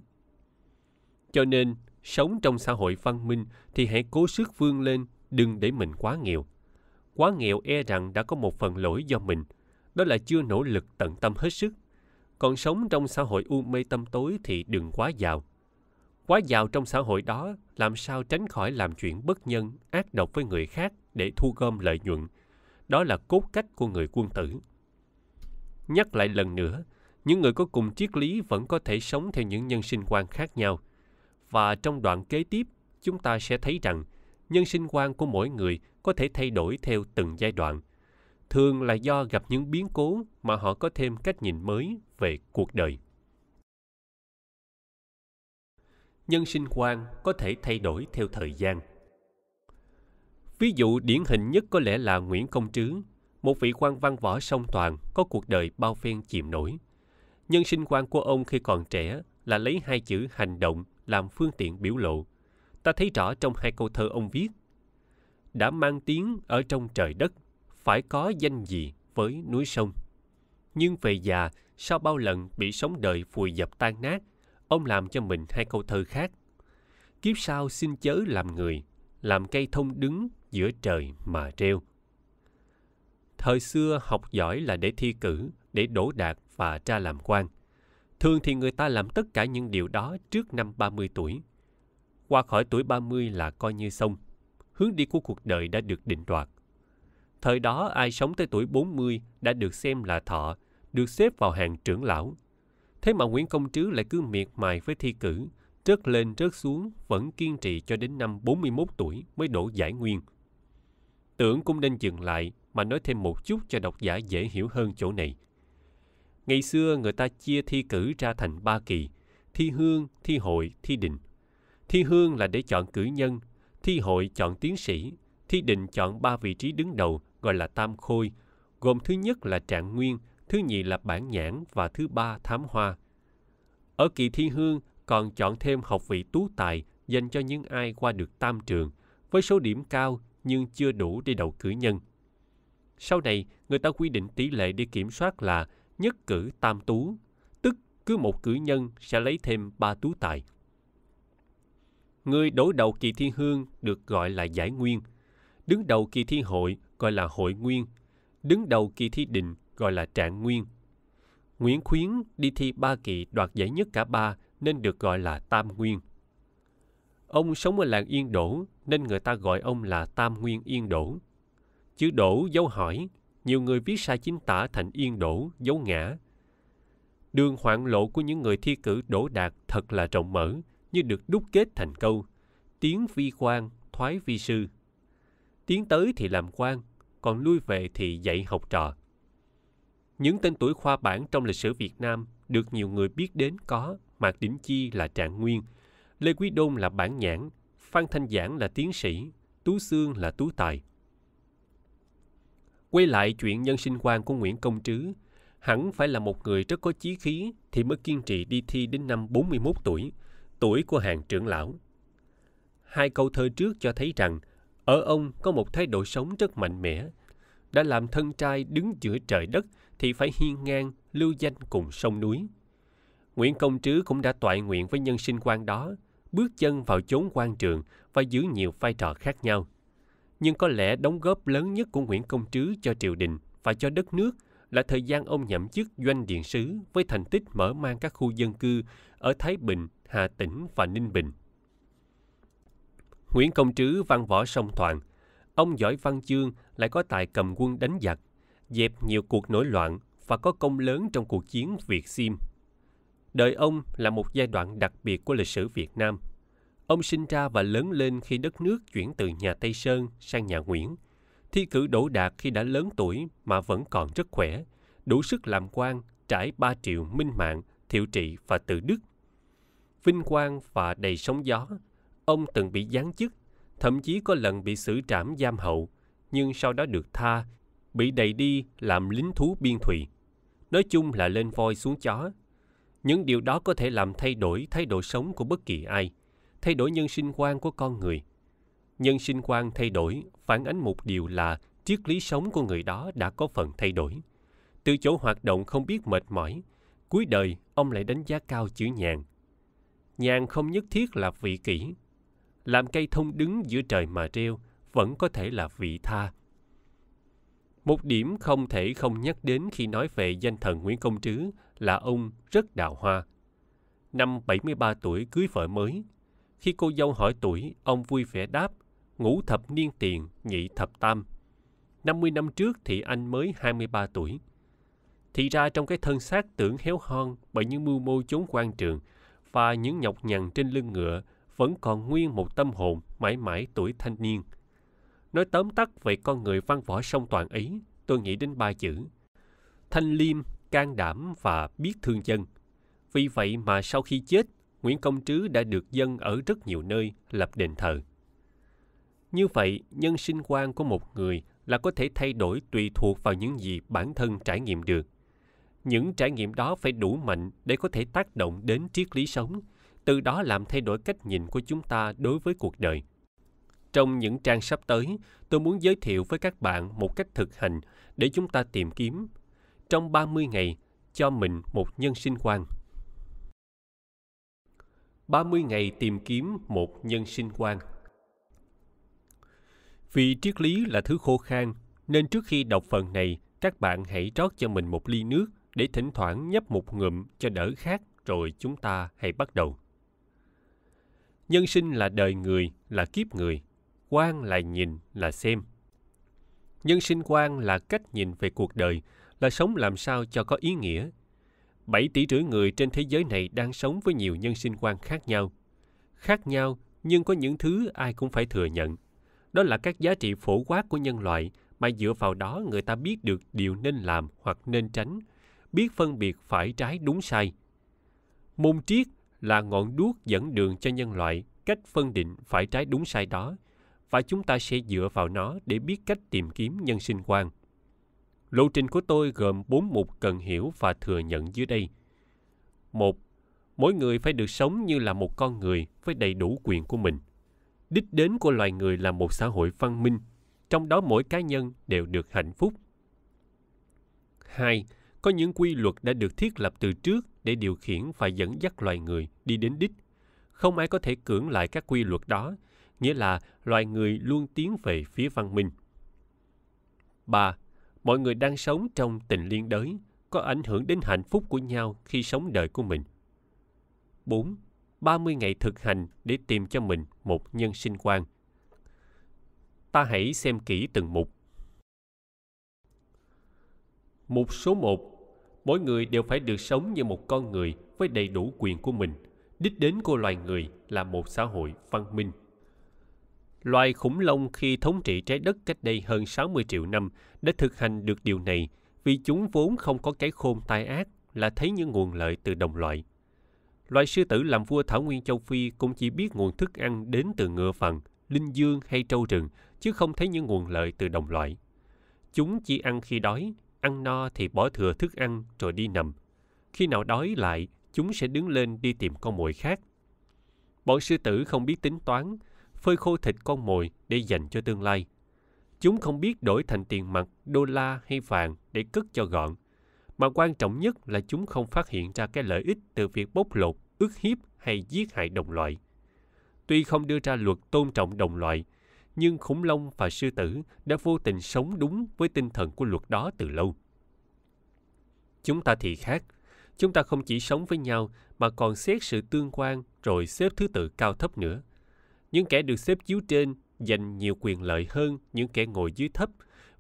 [SPEAKER 1] Cho nên, sống trong xã hội văn minh thì hãy cố sức vươn lên, đừng để mình quá nghèo. Quá nghèo e rằng đã có một phần lỗi do mình, đó là chưa nỗ lực tận tâm hết sức. Còn sống trong xã hội u mê tâm tối thì đừng quá giàu, quá giàu trong xã hội đó làm sao tránh khỏi làm chuyện bất nhân ác độc với người khác để thu gom lợi nhuận đó là cốt cách của người quân tử nhắc lại lần nữa những người có cùng triết lý vẫn có thể sống theo những nhân sinh quan khác nhau và trong đoạn kế tiếp chúng ta sẽ thấy rằng nhân sinh quan của mỗi người có thể thay đổi theo từng giai đoạn thường là do gặp những biến cố mà họ có thêm cách nhìn mới về cuộc đời nhân sinh quan có thể thay đổi theo thời gian. Ví dụ điển hình nhất có lẽ là Nguyễn Công Trứ, một vị quan văn võ song toàn có cuộc đời bao phen chìm nổi. Nhân sinh quan của ông khi còn trẻ là lấy hai chữ hành động làm phương tiện biểu lộ. Ta thấy rõ trong hai câu thơ ông viết. Đã mang tiếng ở trong trời đất, phải có danh gì với núi sông. Nhưng về già, sau bao lần bị sống đời vùi dập tan nát, ông làm cho mình hai câu thơ khác. Kiếp sau xin chớ làm người, làm cây thông đứng giữa trời mà treo. Thời xưa học giỏi là để thi cử, để đổ đạt và ra làm quan. Thường thì người ta làm tất cả những điều đó trước năm 30 tuổi. Qua khỏi tuổi 30 là coi như xong. Hướng đi của cuộc đời đã được định đoạt. Thời đó ai sống tới tuổi 40 đã được xem là thọ, được xếp vào hàng trưởng lão. Thế mà Nguyễn Công Trứ lại cứ miệt mài với thi cử, rớt lên rớt xuống vẫn kiên trì cho đến năm 41 tuổi mới đổ giải nguyên. Tưởng cũng nên dừng lại mà nói thêm một chút cho độc giả dễ hiểu hơn chỗ này. Ngày xưa người ta chia thi cử ra thành ba kỳ, thi hương, thi hội, thi định. Thi hương là để chọn cử nhân, thi hội chọn tiến sĩ, thi định chọn ba vị trí đứng đầu gọi là tam khôi, gồm thứ nhất là trạng nguyên, thứ nhì là bản nhãn và thứ ba thám hoa. Ở kỳ thi hương còn chọn thêm học vị tú tài dành cho những ai qua được tam trường với số điểm cao nhưng chưa đủ để đậu cử nhân. Sau này, người ta quy định tỷ lệ để kiểm soát là nhất cử tam tú, tức cứ một cử nhân sẽ lấy thêm ba tú tài. Người đổ đầu kỳ thi hương được gọi là giải nguyên, đứng đầu kỳ thi hội gọi là hội nguyên, đứng đầu kỳ thi định gọi là trạng nguyên. Nguyễn Khuyến đi thi ba kỳ đoạt giải nhất cả ba nên được gọi là Tam Nguyên. Ông sống ở làng Yên Đỗ nên người ta gọi ông là Tam Nguyên Yên Đỗ. Chữ Đỗ dấu hỏi, nhiều người viết sai chính tả thành Yên Đỗ dấu ngã. Đường hoạn lộ của những người thi cử đỗ đạt thật là rộng mở, như được đúc kết thành câu tiếng vi quan, thoái vi sư. Tiến tới thì làm quan, còn lui về thì dạy học trò những tên tuổi khoa bảng trong lịch sử Việt Nam được nhiều người biết đến có Mạc Đỉnh Chi là Trạng Nguyên, Lê Quý Đôn là Bản Nhãn, Phan Thanh Giảng là Tiến Sĩ, Tú Sương là Tú Tài. Quay lại chuyện nhân sinh quan của Nguyễn Công Trứ, hẳn phải là một người rất có chí khí thì mới kiên trì đi thi đến năm 41 tuổi, tuổi của hàng trưởng lão. Hai câu thơ trước cho thấy rằng, ở ông có một thái độ sống rất mạnh mẽ, đã làm thân trai đứng giữa trời đất thì phải hiên ngang lưu danh cùng sông núi. Nguyễn Công Trứ cũng đã toại nguyện với nhân sinh quan đó, bước chân vào chốn quan trường và giữ nhiều vai trò khác nhau. Nhưng có lẽ đóng góp lớn nhất của Nguyễn Công Trứ cho triều đình và cho đất nước là thời gian ông nhậm chức doanh điện sứ với thành tích mở mang các khu dân cư ở Thái Bình, Hà Tĩnh và Ninh Bình. Nguyễn Công Trứ văn võ song toàn – Ông giỏi văn chương lại có tài cầm quân đánh giặc, dẹp nhiều cuộc nổi loạn và có công lớn trong cuộc chiến Việt Sim. Đời ông là một giai đoạn đặc biệt của lịch sử Việt Nam. Ông sinh ra và lớn lên khi đất nước chuyển từ nhà Tây Sơn sang nhà Nguyễn. Thi cử đỗ đạt khi đã lớn tuổi mà vẫn còn rất khỏe, đủ sức làm quan, trải ba triệu minh mạng, thiệu trị và tự đức. Vinh quang và đầy sóng gió, ông từng bị giáng chức thậm chí có lần bị xử trảm giam hậu, nhưng sau đó được tha, bị đầy đi làm lính thú biên thùy. Nói chung là lên voi xuống chó. Những điều đó có thể làm thay đổi thái độ sống của bất kỳ ai, thay đổi nhân sinh quan của con người. Nhân sinh quan thay đổi phản ánh một điều là triết lý sống của người đó đã có phần thay đổi. Từ chỗ hoạt động không biết mệt mỏi, cuối đời ông lại đánh giá cao chữ nhàn. Nhàn không nhất thiết là vị kỷ, làm cây thông đứng giữa trời mà treo vẫn có thể là vị tha. Một điểm không thể không nhắc đến khi nói về danh thần Nguyễn Công Trứ là ông rất đào hoa. Năm 73 tuổi cưới vợ mới. Khi cô dâu hỏi tuổi, ông vui vẻ đáp, ngũ thập niên tiền, nhị thập tam. 50 năm trước thì anh mới 23 tuổi. Thì ra trong cái thân xác tưởng héo hon bởi những mưu mô chốn quan trường và những nhọc nhằn trên lưng ngựa vẫn còn nguyên một tâm hồn mãi mãi tuổi thanh niên. Nói tóm tắt về con người văn võ sông toàn ý, tôi nghĩ đến ba chữ. Thanh liêm, can đảm và biết thương dân. Vì vậy mà sau khi chết, Nguyễn Công Trứ đã được dân ở rất nhiều nơi lập đền thờ. Như vậy, nhân sinh quan của một người là có thể thay đổi tùy thuộc vào những gì bản thân trải nghiệm được. Những trải nghiệm đó phải đủ mạnh để có thể tác động đến triết lý sống – từ đó làm thay đổi cách nhìn của chúng ta đối với cuộc đời. Trong những trang sắp tới, tôi muốn giới thiệu với các bạn một cách thực hành để chúng ta tìm kiếm trong 30 ngày cho mình một nhân sinh quan. 30 ngày tìm kiếm một nhân sinh quan. Vì triết lý là thứ khô khan, nên trước khi đọc phần này, các bạn hãy rót cho mình một ly nước để thỉnh thoảng nhấp một ngụm cho đỡ khát rồi chúng ta hãy bắt đầu nhân sinh là đời người là kiếp người quan là nhìn là xem nhân sinh quan là cách nhìn về cuộc đời là sống làm sao cho có ý nghĩa 7 tỷ rưỡi người trên thế giới này đang sống với nhiều nhân sinh quan khác nhau khác nhau nhưng có những thứ ai cũng phải thừa nhận đó là các giá trị phổ quát của nhân loại mà dựa vào đó người ta biết được điều nên làm hoặc nên tránh biết phân biệt phải trái đúng sai môn triết là ngọn đuốc dẫn đường cho nhân loại cách phân định phải trái đúng sai đó và chúng ta sẽ dựa vào nó để biết cách tìm kiếm nhân sinh quan. Lộ trình của tôi gồm bốn mục cần hiểu và thừa nhận dưới đây. một Mỗi người phải được sống như là một con người với đầy đủ quyền của mình. Đích đến của loài người là một xã hội văn minh, trong đó mỗi cá nhân đều được hạnh phúc. 2 có những quy luật đã được thiết lập từ trước để điều khiển và dẫn dắt loài người đi đến đích không ai có thể cưỡng lại các quy luật đó nghĩa là loài người luôn tiến về phía văn minh Ba. Mọi người đang sống trong tình liên đới, có ảnh hưởng đến hạnh phúc của nhau khi sống đời của mình. 4. 30 ngày thực hành để tìm cho mình một nhân sinh quan. Ta hãy xem kỹ từng mục. Mục số 1 mỗi người đều phải được sống như một con người với đầy đủ quyền của mình đích đến của loài người là một xã hội văn minh loài khủng long khi thống trị trái đất cách đây hơn 60 triệu năm đã thực hành được điều này vì chúng vốn không có cái khôn tai ác là thấy những nguồn lợi từ đồng loại. Loài sư tử làm vua Thảo Nguyên Châu Phi cũng chỉ biết nguồn thức ăn đến từ ngựa phần, linh dương hay trâu rừng, chứ không thấy những nguồn lợi từ đồng loại. Chúng chỉ ăn khi đói ăn no thì bỏ thừa thức ăn rồi đi nằm. Khi nào đói lại, chúng sẽ đứng lên đi tìm con mồi khác. Bọn sư tử không biết tính toán, phơi khô thịt con mồi để dành cho tương lai. Chúng không biết đổi thành tiền mặt, đô la hay vàng để cất cho gọn. Mà quan trọng nhất là chúng không phát hiện ra cái lợi ích từ việc bóc lột, ức hiếp hay giết hại đồng loại. Tuy không đưa ra luật tôn trọng đồng loại, nhưng khủng long và sư tử đã vô tình sống đúng với tinh thần của luật đó từ lâu. Chúng ta thì khác, chúng ta không chỉ sống với nhau mà còn xét sự tương quan rồi xếp thứ tự cao thấp nữa. Những kẻ được xếp chiếu trên dành nhiều quyền lợi hơn những kẻ ngồi dưới thấp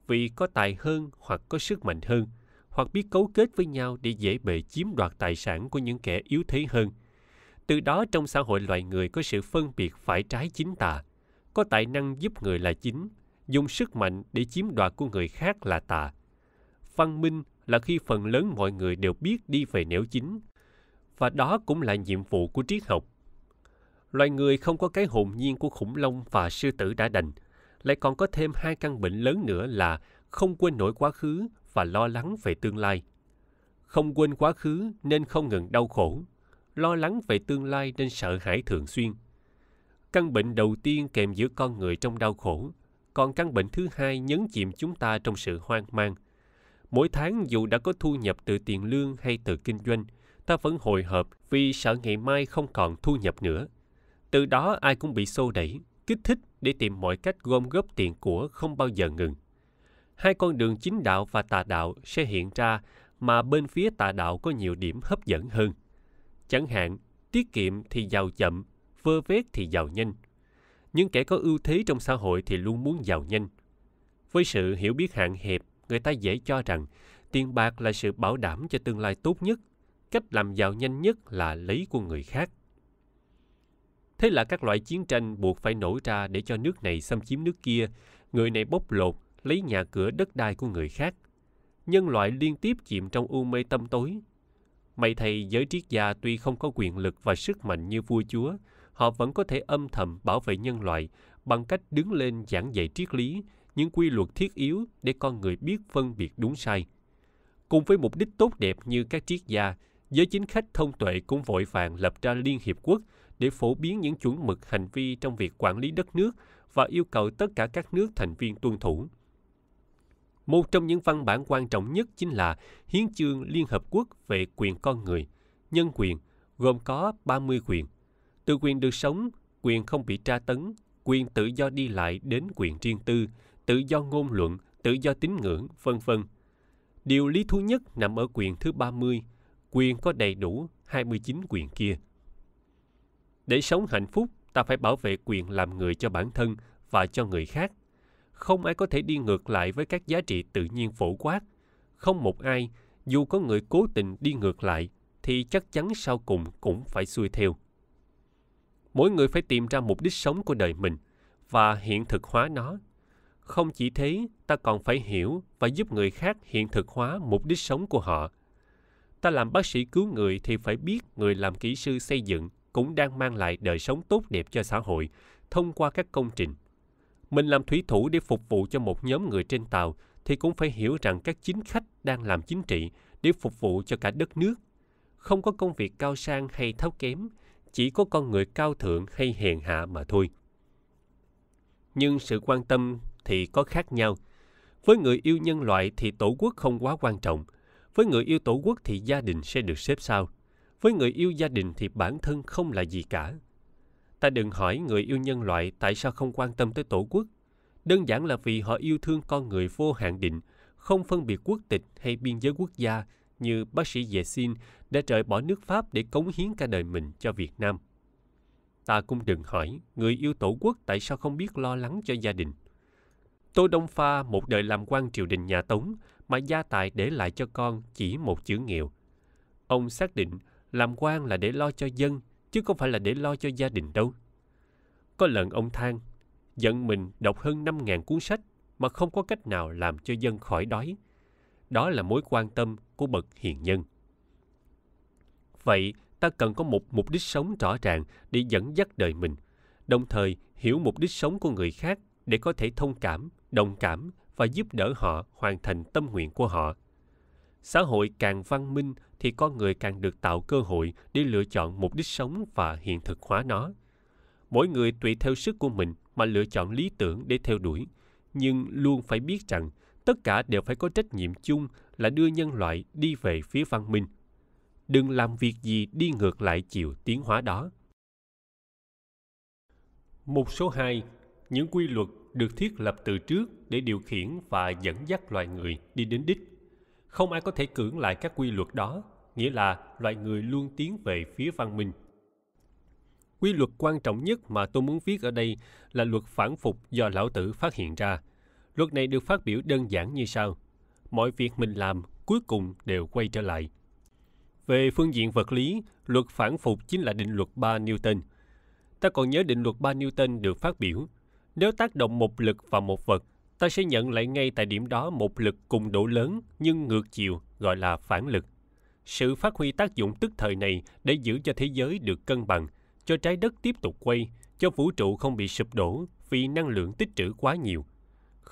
[SPEAKER 1] vì có tài hơn hoặc có sức mạnh hơn hoặc biết cấu kết với nhau để dễ bề chiếm đoạt tài sản của những kẻ yếu thế hơn. Từ đó trong xã hội loài người có sự phân biệt phải trái chính tà, có tài năng giúp người là chính, dùng sức mạnh để chiếm đoạt của người khác là tà. Văn minh là khi phần lớn mọi người đều biết đi về nẻo chính, và đó cũng là nhiệm vụ của triết học. Loài người không có cái hồn nhiên của khủng long và sư tử đã đành, lại còn có thêm hai căn bệnh lớn nữa là không quên nổi quá khứ và lo lắng về tương lai. Không quên quá khứ nên không ngừng đau khổ, lo lắng về tương lai nên sợ hãi thường xuyên căn bệnh đầu tiên kèm giữa con người trong đau khổ còn căn bệnh thứ hai nhấn chìm chúng ta trong sự hoang mang mỗi tháng dù đã có thu nhập từ tiền lương hay từ kinh doanh ta vẫn hồi hộp vì sợ ngày mai không còn thu nhập nữa từ đó ai cũng bị xô đẩy kích thích để tìm mọi cách gom góp tiền của không bao giờ ngừng hai con đường chính đạo và tà đạo sẽ hiện ra mà bên phía tà đạo có nhiều điểm hấp dẫn hơn chẳng hạn tiết kiệm thì giàu chậm vơ vét thì giàu nhanh. Nhưng kẻ có ưu thế trong xã hội thì luôn muốn giàu nhanh. Với sự hiểu biết hạn hẹp, người ta dễ cho rằng tiền bạc là sự bảo đảm cho tương lai tốt nhất, cách làm giàu nhanh nhất là lấy của người khác. Thế là các loại chiến tranh buộc phải nổ ra để cho nước này xâm chiếm nước kia, người này bóc lột, lấy nhà cửa đất đai của người khác. Nhân loại liên tiếp chìm trong u mê tâm tối. May thầy giới triết gia tuy không có quyền lực và sức mạnh như vua chúa, họ vẫn có thể âm thầm bảo vệ nhân loại bằng cách đứng lên giảng dạy triết lý, những quy luật thiết yếu để con người biết phân biệt đúng sai. Cùng với mục đích tốt đẹp như các triết gia, giới chính khách thông tuệ cũng vội vàng lập ra Liên Hiệp Quốc để phổ biến những chuẩn mực hành vi trong việc quản lý đất nước và yêu cầu tất cả các nước thành viên tuân thủ. Một trong những văn bản quan trọng nhất chính là Hiến chương Liên Hợp Quốc về quyền con người, nhân quyền, gồm có 30 quyền – từ quyền được sống quyền không bị tra tấn quyền tự do đi lại đến quyền riêng tư tự do ngôn luận tự do tín ngưỡng vân vân điều lý thú nhất nằm ở quyền thứ 30, quyền có đầy đủ 29 quyền kia. Để sống hạnh phúc, ta phải bảo vệ quyền làm người cho bản thân và cho người khác. Không ai có thể đi ngược lại với các giá trị tự nhiên phổ quát. Không một ai, dù có người cố tình đi ngược lại, thì chắc chắn sau cùng cũng phải xuôi theo mỗi người phải tìm ra mục đích sống của đời mình và hiện thực hóa nó không chỉ thế ta còn phải hiểu và giúp người khác hiện thực hóa mục đích sống của họ ta làm bác sĩ cứu người thì phải biết người làm kỹ sư xây dựng cũng đang mang lại đời sống tốt đẹp cho xã hội thông qua các công trình mình làm thủy thủ để phục vụ cho một nhóm người trên tàu thì cũng phải hiểu rằng các chính khách đang làm chính trị để phục vụ cho cả đất nước không có công việc cao sang hay tháo kém chỉ có con người cao thượng hay hèn hạ mà thôi nhưng sự quan tâm thì có khác nhau với người yêu nhân loại thì tổ quốc không quá quan trọng với người yêu tổ quốc thì gia đình sẽ được xếp sau với người yêu gia đình thì bản thân không là gì cả ta đừng hỏi người yêu nhân loại tại sao không quan tâm tới tổ quốc đơn giản là vì họ yêu thương con người vô hạn định không phân biệt quốc tịch hay biên giới quốc gia như bác sĩ Yesin đã rời bỏ nước Pháp để cống hiến cả đời mình cho Việt Nam. Ta cũng đừng hỏi người yêu tổ quốc tại sao không biết lo lắng cho gia đình. Tô Đông Pha một đời làm quan triều đình nhà Tống mà gia tài để lại cho con chỉ một chữ nghèo. Ông xác định làm quan là để lo cho dân chứ không phải là để lo cho gia đình đâu. Có lần ông than, giận mình đọc hơn 5.000 cuốn sách mà không có cách nào làm cho dân khỏi đói – đó là mối quan tâm của bậc hiền nhân vậy ta cần có một mục đích sống rõ ràng để dẫn dắt đời mình đồng thời hiểu mục đích sống của người khác để có thể thông cảm đồng cảm và giúp đỡ họ hoàn thành tâm nguyện của họ xã hội càng văn minh thì con người càng được tạo cơ hội để lựa chọn mục đích sống và hiện thực hóa nó mỗi người tùy theo sức của mình mà lựa chọn lý tưởng để theo đuổi nhưng luôn phải biết rằng tất cả đều phải có trách nhiệm chung là đưa nhân loại đi về phía văn minh. Đừng làm việc gì đi ngược lại chiều tiến hóa đó. Mục số 2. Những quy luật được thiết lập từ trước để điều khiển và dẫn dắt loài người đi đến đích. Không ai có thể cưỡng lại các quy luật đó, nghĩa là loài người luôn tiến về phía văn minh. Quy luật quan trọng nhất mà tôi muốn viết ở đây là luật phản phục do lão tử phát hiện ra – Luật này được phát biểu đơn giản như sau. Mọi việc mình làm cuối cùng đều quay trở lại. Về phương diện vật lý, luật phản phục chính là định luật 3 Newton. Ta còn nhớ định luật 3 Newton được phát biểu. Nếu tác động một lực vào một vật, ta sẽ nhận lại ngay tại điểm đó một lực cùng độ lớn nhưng ngược chiều gọi là phản lực. Sự phát huy tác dụng tức thời này để giữ cho thế giới được cân bằng, cho trái đất tiếp tục quay, cho vũ trụ không bị sụp đổ vì năng lượng tích trữ quá nhiều –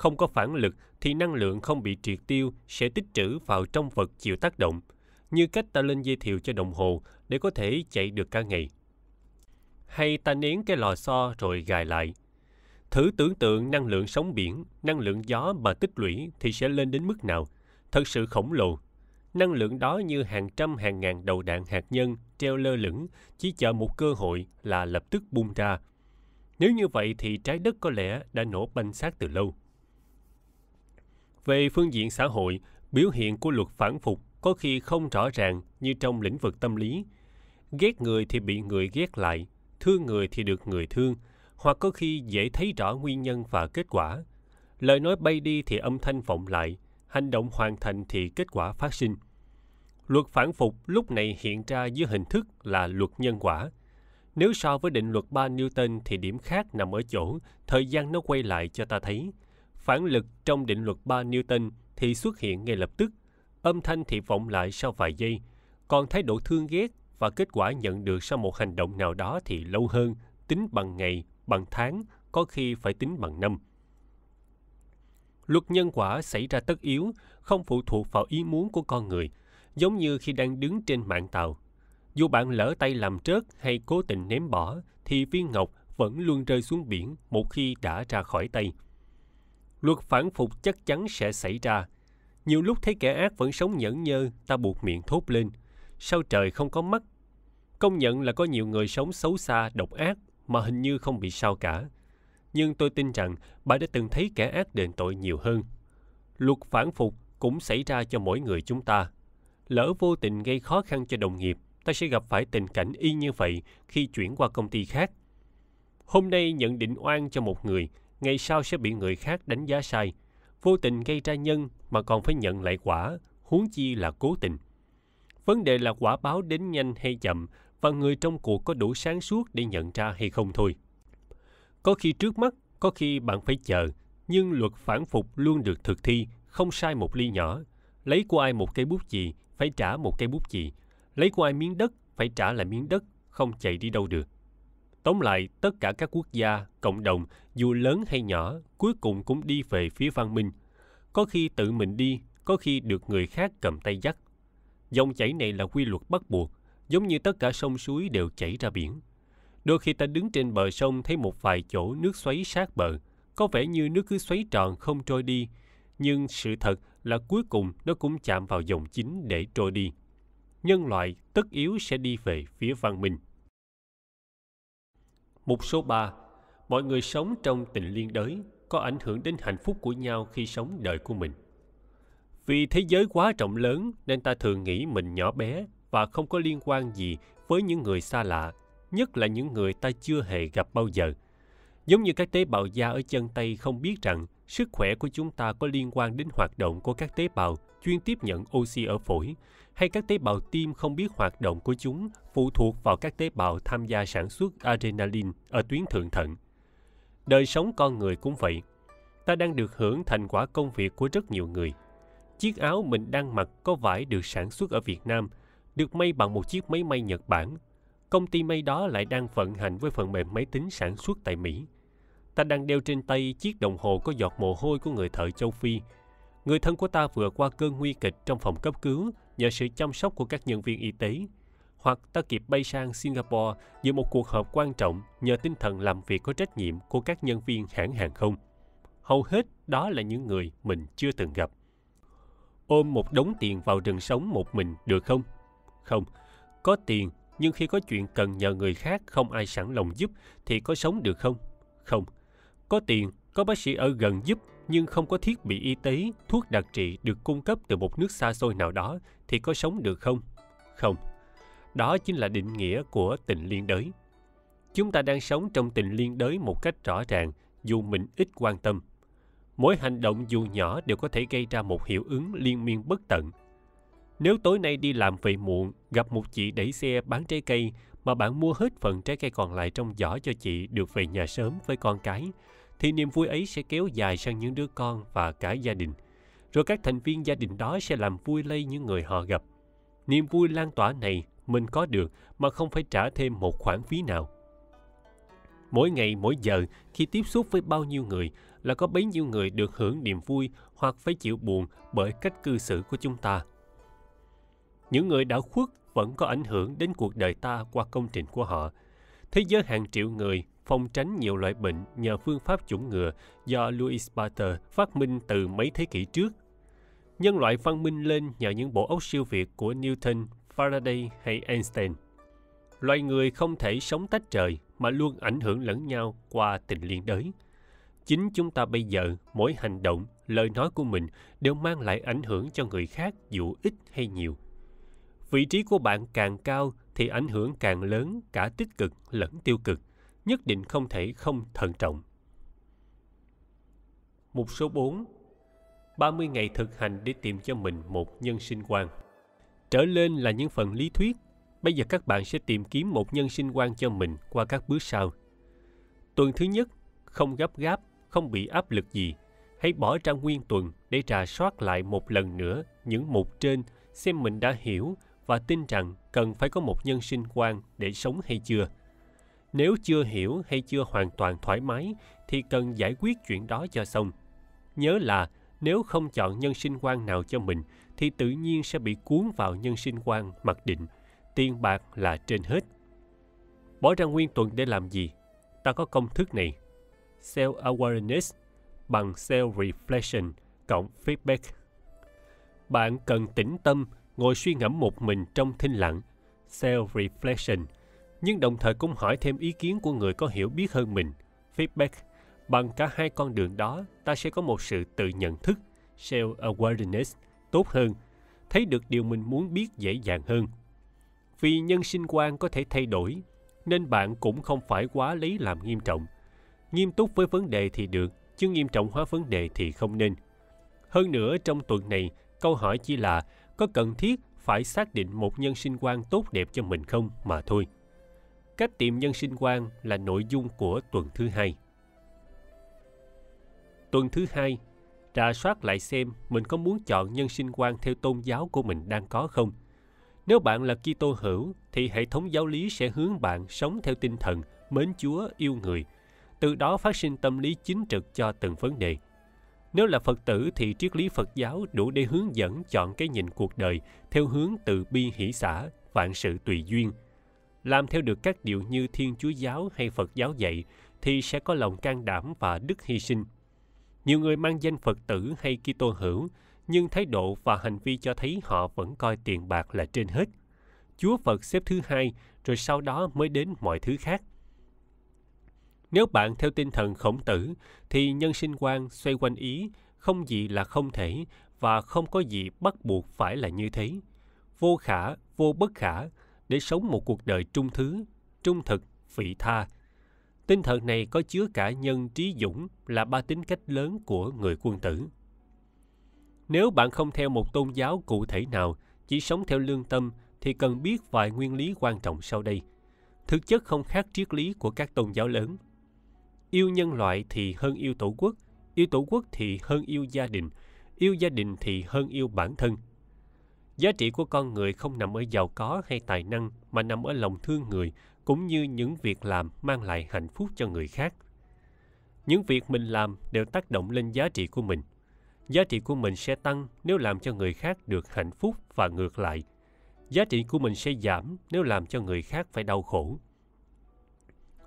[SPEAKER 1] không có phản lực thì năng lượng không bị triệt tiêu sẽ tích trữ vào trong vật chịu tác động, như cách ta lên dây thiều cho đồng hồ để có thể chạy được cả ngày. Hay ta nén cái lò xo rồi gài lại. Thử tưởng tượng năng lượng sóng biển, năng lượng gió mà tích lũy thì sẽ lên đến mức nào? Thật sự khổng lồ. Năng lượng đó như hàng trăm hàng ngàn đầu đạn hạt nhân treo lơ lửng, chỉ chờ một cơ hội là lập tức bung ra. Nếu như vậy thì trái đất có lẽ đã nổ banh xác từ lâu. Về phương diện xã hội, biểu hiện của luật phản phục có khi không rõ ràng như trong lĩnh vực tâm lý. Ghét người thì bị người ghét lại, thương người thì được người thương, hoặc có khi dễ thấy rõ nguyên nhân và kết quả. Lời nói bay đi thì âm thanh vọng lại, hành động hoàn thành thì kết quả phát sinh. Luật phản phục lúc này hiện ra dưới hình thức là luật nhân quả. Nếu so với định luật 3 Newton thì điểm khác nằm ở chỗ thời gian nó quay lại cho ta thấy – phản lực trong định luật 3 Newton thì xuất hiện ngay lập tức, âm thanh thì vọng lại sau vài giây, còn thái độ thương ghét và kết quả nhận được sau một hành động nào đó thì lâu hơn, tính bằng ngày, bằng tháng, có khi phải tính bằng năm. Luật nhân quả xảy ra tất yếu, không phụ thuộc vào ý muốn của con người, giống như khi đang đứng trên mạng tàu. Dù bạn lỡ tay làm trớt hay cố tình ném bỏ, thì viên ngọc vẫn luôn rơi xuống biển một khi đã ra khỏi tay. Luật phản phục chắc chắn sẽ xảy ra. Nhiều lúc thấy kẻ ác vẫn sống nhẫn nhơ, ta buộc miệng thốt lên. Sao trời không có mắt? Công nhận là có nhiều người sống xấu xa, độc ác mà hình như không bị sao cả. Nhưng tôi tin rằng bà đã từng thấy kẻ ác đền tội nhiều hơn. Luật phản phục cũng xảy ra cho mỗi người chúng ta. Lỡ vô tình gây khó khăn cho đồng nghiệp, ta sẽ gặp phải tình cảnh y như vậy khi chuyển qua công ty khác. Hôm nay nhận định oan cho một người – ngày sau sẽ bị người khác đánh giá sai, vô tình gây ra nhân mà còn phải nhận lại quả, huống chi là cố tình. Vấn đề là quả báo đến nhanh hay chậm và người trong cuộc có đủ sáng suốt để nhận ra hay không thôi. Có khi trước mắt, có khi bạn phải chờ, nhưng luật phản phục luôn được thực thi, không sai một ly nhỏ. Lấy của ai một cây bút chì, phải trả một cây bút chì. Lấy của ai miếng đất, phải trả lại miếng đất, không chạy đi đâu được. Tóm lại, tất cả các quốc gia, cộng đồng, dù lớn hay nhỏ, cuối cùng cũng đi về phía văn minh. Có khi tự mình đi, có khi được người khác cầm tay dắt. Dòng chảy này là quy luật bắt buộc, giống như tất cả sông suối đều chảy ra biển. Đôi khi ta đứng trên bờ sông thấy một vài chỗ nước xoáy sát bờ, có vẻ như nước cứ xoáy tròn không trôi đi, nhưng sự thật là cuối cùng nó cũng chạm vào dòng chính để trôi đi. Nhân loại tất yếu sẽ đi về phía văn minh. Mục số 3. Mọi người sống trong tình liên đới có ảnh hưởng đến hạnh phúc của nhau khi sống đời của mình. Vì thế giới quá rộng lớn nên ta thường nghĩ mình nhỏ bé và không có liên quan gì với những người xa lạ, nhất là những người ta chưa hề gặp bao giờ. Giống như các tế bào da ở chân tay không biết rằng sức khỏe của chúng ta có liên quan đến hoạt động của các tế bào chuyên tiếp nhận oxy ở phổi hay các tế bào tim không biết hoạt động của chúng phụ thuộc vào các tế bào tham gia sản xuất adrenaline ở tuyến thượng thận. Đời sống con người cũng vậy. Ta đang được hưởng thành quả công việc của rất nhiều người. Chiếc áo mình đang mặc có vải được sản xuất ở Việt Nam, được may bằng một chiếc máy may Nhật Bản. Công ty may đó lại đang vận hành với phần mềm máy tính sản xuất tại Mỹ. Ta đang đeo trên tay chiếc đồng hồ có giọt mồ hôi của người thợ châu Phi – Người thân của ta vừa qua cơn nguy kịch trong phòng cấp cứu nhờ sự chăm sóc của các nhân viên y tế. Hoặc ta kịp bay sang Singapore dự một cuộc họp quan trọng nhờ tinh thần làm việc có trách nhiệm của các nhân viên hãng hàng không. Hầu hết đó là những người mình chưa từng gặp. Ôm một đống tiền vào rừng sống một mình được không? Không, có tiền nhưng khi có chuyện cần nhờ người khác không ai sẵn lòng giúp thì có sống được không? Không. Có tiền, có bác sĩ ở gần giúp nhưng không có thiết bị y tế, thuốc đặc trị được cung cấp từ một nước xa xôi nào đó thì có sống được không? Không. Đó chính là định nghĩa của tình liên đới. Chúng ta đang sống trong tình liên đới một cách rõ ràng dù mình ít quan tâm. Mỗi hành động dù nhỏ đều có thể gây ra một hiệu ứng liên miên bất tận. Nếu tối nay đi làm về muộn, gặp một chị đẩy xe bán trái cây mà bạn mua hết phần trái cây còn lại trong giỏ cho chị được về nhà sớm với con cái, thì niềm vui ấy sẽ kéo dài sang những đứa con và cả gia đình rồi các thành viên gia đình đó sẽ làm vui lây những người họ gặp niềm vui lan tỏa này mình có được mà không phải trả thêm một khoản phí nào mỗi ngày mỗi giờ khi tiếp xúc với bao nhiêu người là có bấy nhiêu người được hưởng niềm vui hoặc phải chịu buồn bởi cách cư xử của chúng ta những người đã khuất vẫn có ảnh hưởng đến cuộc đời ta qua công trình của họ thế giới hàng triệu người phòng tránh nhiều loại bệnh nhờ phương pháp chủng ngừa do Louis Pasteur phát minh từ mấy thế kỷ trước. Nhân loại văn minh lên nhờ những bộ óc siêu việt của Newton, Faraday hay Einstein. Loài người không thể sống tách rời mà luôn ảnh hưởng lẫn nhau qua tình liên đới. Chính chúng ta bây giờ, mỗi hành động, lời nói của mình đều mang lại ảnh hưởng cho người khác dù ít hay nhiều. Vị trí của bạn càng cao thì ảnh hưởng càng lớn cả tích cực lẫn tiêu cực nhất định không thể không thận trọng. Mục số 4 30 ngày thực hành để tìm cho mình một nhân sinh quan. Trở lên là những phần lý thuyết. Bây giờ các bạn sẽ tìm kiếm một nhân sinh quan cho mình qua các bước sau. Tuần thứ nhất, không gấp gáp, không bị áp lực gì. Hãy bỏ ra nguyên tuần để trà soát lại một lần nữa những mục trên xem mình đã hiểu và tin rằng cần phải có một nhân sinh quan để sống hay chưa – nếu chưa hiểu hay chưa hoàn toàn thoải mái thì cần giải quyết chuyện đó cho xong nhớ là nếu không chọn nhân sinh quan nào cho mình thì tự nhiên sẽ bị cuốn vào nhân sinh quan mặc định tiền bạc là trên hết bỏ ra nguyên tuần để làm gì ta có công thức này self awareness bằng self reflection cộng feedback bạn cần tĩnh tâm ngồi suy ngẫm một mình trong thinh lặng self reflection nhưng đồng thời cũng hỏi thêm ý kiến của người có hiểu biết hơn mình feedback bằng cả hai con đường đó ta sẽ có một sự tự nhận thức self awareness tốt hơn thấy được điều mình muốn biết dễ dàng hơn vì nhân sinh quan có thể thay đổi nên bạn cũng không phải quá lấy làm nghiêm trọng nghiêm túc với vấn đề thì được chứ nghiêm trọng hóa vấn đề thì không nên hơn nữa trong tuần này câu hỏi chỉ là có cần thiết phải xác định một nhân sinh quan tốt đẹp cho mình không mà thôi Cách tiệm nhân sinh quan là nội dung của tuần thứ hai. Tuần thứ hai, trà soát lại xem mình có muốn chọn nhân sinh quan theo tôn giáo của mình đang có không. Nếu bạn là Kitô hữu thì hệ thống giáo lý sẽ hướng bạn sống theo tinh thần mến Chúa, yêu người, từ đó phát sinh tâm lý chính trực cho từng vấn đề. Nếu là Phật tử thì triết lý Phật giáo đủ để hướng dẫn chọn cái nhìn cuộc đời theo hướng từ bi hỷ xã, vạn sự tùy duyên, làm theo được các điều như Thiên Chúa giáo hay Phật giáo dạy thì sẽ có lòng can đảm và đức hy sinh. Nhiều người mang danh Phật tử hay Kitô hữu nhưng thái độ và hành vi cho thấy họ vẫn coi tiền bạc là trên hết. Chúa Phật xếp thứ hai rồi sau đó mới đến mọi thứ khác. Nếu bạn theo tinh thần khổng tử thì nhân sinh quan xoay quanh ý không gì là không thể và không có gì bắt buộc phải là như thế. Vô khả, vô bất khả, để sống một cuộc đời trung thứ, trung thực, vị tha. Tinh thần này có chứa cả nhân trí dũng là ba tính cách lớn của người quân tử. Nếu bạn không theo một tôn giáo cụ thể nào, chỉ sống theo lương tâm thì cần biết vài nguyên lý quan trọng sau đây. Thực chất không khác triết lý của các tôn giáo lớn. Yêu nhân loại thì hơn yêu tổ quốc, yêu tổ quốc thì hơn yêu gia đình, yêu gia đình thì hơn yêu bản thân – giá trị của con người không nằm ở giàu có hay tài năng mà nằm ở lòng thương người cũng như những việc làm mang lại hạnh phúc cho người khác những việc mình làm đều tác động lên giá trị của mình giá trị của mình sẽ tăng nếu làm cho người khác được hạnh phúc và ngược lại giá trị của mình sẽ giảm nếu làm cho người khác phải đau khổ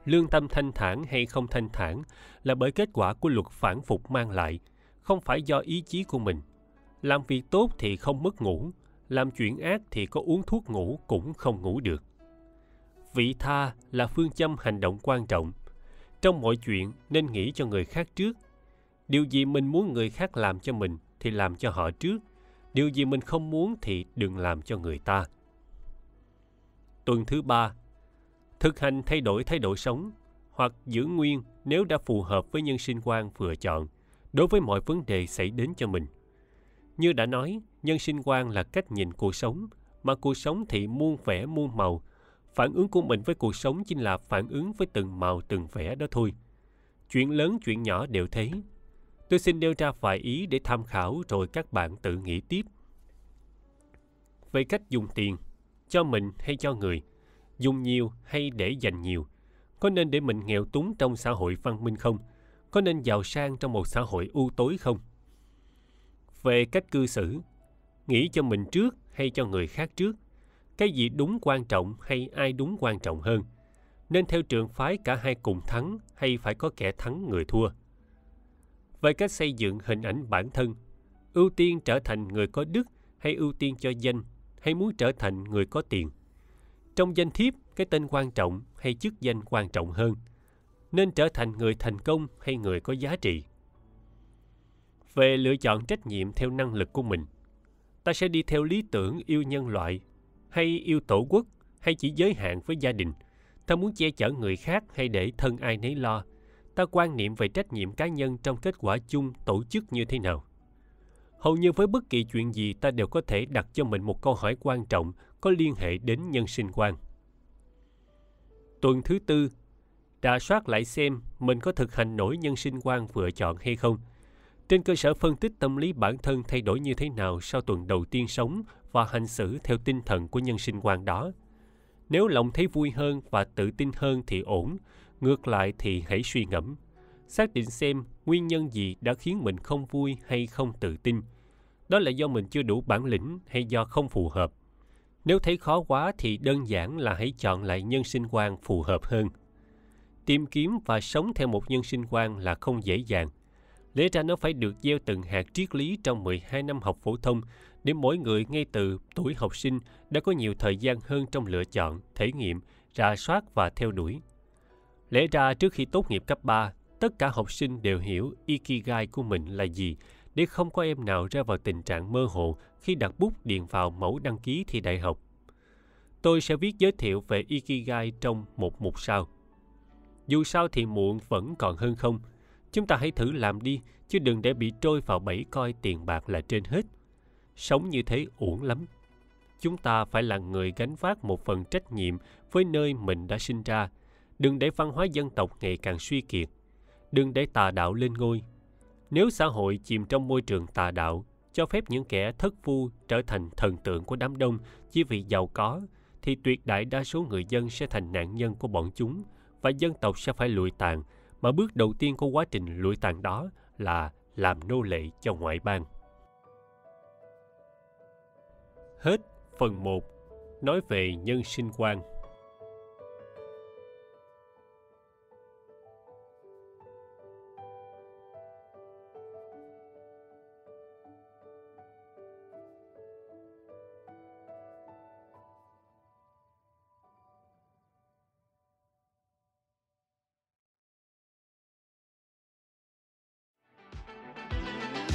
[SPEAKER 1] lương tâm thanh thản hay không thanh thản là bởi kết quả của luật phản phục mang lại không phải do ý chí của mình làm việc tốt thì không mất ngủ làm chuyện ác thì có uống thuốc ngủ cũng không ngủ được. Vị tha là phương châm hành động quan trọng. Trong mọi chuyện nên nghĩ cho người khác trước. Điều gì mình muốn người khác làm cho mình thì làm cho họ trước. Điều gì mình không muốn thì đừng làm cho người ta. Tuần thứ ba, thực hành thay đổi thái độ sống hoặc giữ nguyên nếu đã phù hợp với nhân sinh quan vừa chọn đối với mọi vấn đề xảy đến cho mình. Như đã nói, nhân sinh quan là cách nhìn cuộc sống mà cuộc sống thì muôn vẻ muôn màu phản ứng của mình với cuộc sống chính là phản ứng với từng màu từng vẻ đó thôi chuyện lớn chuyện nhỏ đều thế tôi xin nêu ra vài ý để tham khảo rồi các bạn tự nghĩ tiếp về cách dùng tiền cho mình hay cho người dùng nhiều hay để dành nhiều có nên để mình nghèo túng trong xã hội văn minh không có nên giàu sang trong một xã hội u tối không về cách cư xử nghĩ cho mình trước hay cho người khác trước cái gì đúng quan trọng hay ai đúng quan trọng hơn nên theo trường phái cả hai cùng thắng hay phải có kẻ thắng người thua về cách xây dựng hình ảnh bản thân ưu tiên trở thành người có đức hay ưu tiên cho danh hay muốn trở thành người có tiền trong danh thiếp cái tên quan trọng hay chức danh quan trọng hơn nên trở thành người thành công hay người có giá trị về lựa chọn trách nhiệm theo năng lực của mình ta sẽ đi theo lý tưởng yêu nhân loại hay yêu tổ quốc hay chỉ giới hạn với gia đình ta muốn che chở người khác hay để thân ai nấy lo ta quan niệm về trách nhiệm cá nhân trong kết quả chung tổ chức như thế nào hầu như với bất kỳ chuyện gì ta đều có thể đặt cho mình một câu hỏi quan trọng có liên hệ đến nhân sinh quan tuần thứ tư rà soát lại xem mình có thực hành nổi nhân sinh quan vừa chọn hay không – trên cơ sở phân tích tâm lý bản thân thay đổi như thế nào sau tuần đầu tiên sống và hành xử theo tinh thần của nhân sinh quan đó. Nếu lòng thấy vui hơn và tự tin hơn thì ổn, ngược lại thì hãy suy ngẫm, xác định xem nguyên nhân gì đã khiến mình không vui hay không tự tin. Đó là do mình chưa đủ bản lĩnh hay do không phù hợp. Nếu thấy khó quá thì đơn giản là hãy chọn lại nhân sinh quan phù hợp hơn. Tìm kiếm và sống theo một nhân sinh quan là không dễ dàng – Lẽ ra nó phải được gieo từng hạt triết lý trong 12 năm học phổ thông để mỗi người ngay từ tuổi học sinh đã có nhiều thời gian hơn trong lựa chọn, thể nghiệm, rà soát và theo đuổi. Lẽ ra trước khi tốt nghiệp cấp 3, tất cả học sinh đều hiểu Ikigai của mình là gì để không có em nào ra vào tình trạng mơ hồ khi đặt bút điền vào mẫu đăng ký thi đại học. Tôi sẽ viết giới thiệu về Ikigai trong một mục sau. Dù sao thì muộn vẫn còn hơn không – Chúng ta hãy thử làm đi, chứ đừng để bị trôi vào bẫy coi tiền bạc là trên hết. Sống như thế uổng lắm. Chúng ta phải là người gánh vác một phần trách nhiệm với nơi mình đã sinh ra. Đừng để văn hóa dân tộc ngày càng suy kiệt. Đừng để tà đạo lên ngôi. Nếu xã hội chìm trong môi trường tà đạo, cho phép những kẻ thất vu trở thành thần tượng của đám đông chỉ vì giàu có, thì tuyệt đại đa số người dân sẽ thành nạn nhân của bọn chúng và dân tộc sẽ phải lụi tàn mà bước đầu tiên của quá trình lụi tàn đó là làm nô lệ cho ngoại bang. Hết phần 1 nói về nhân sinh quan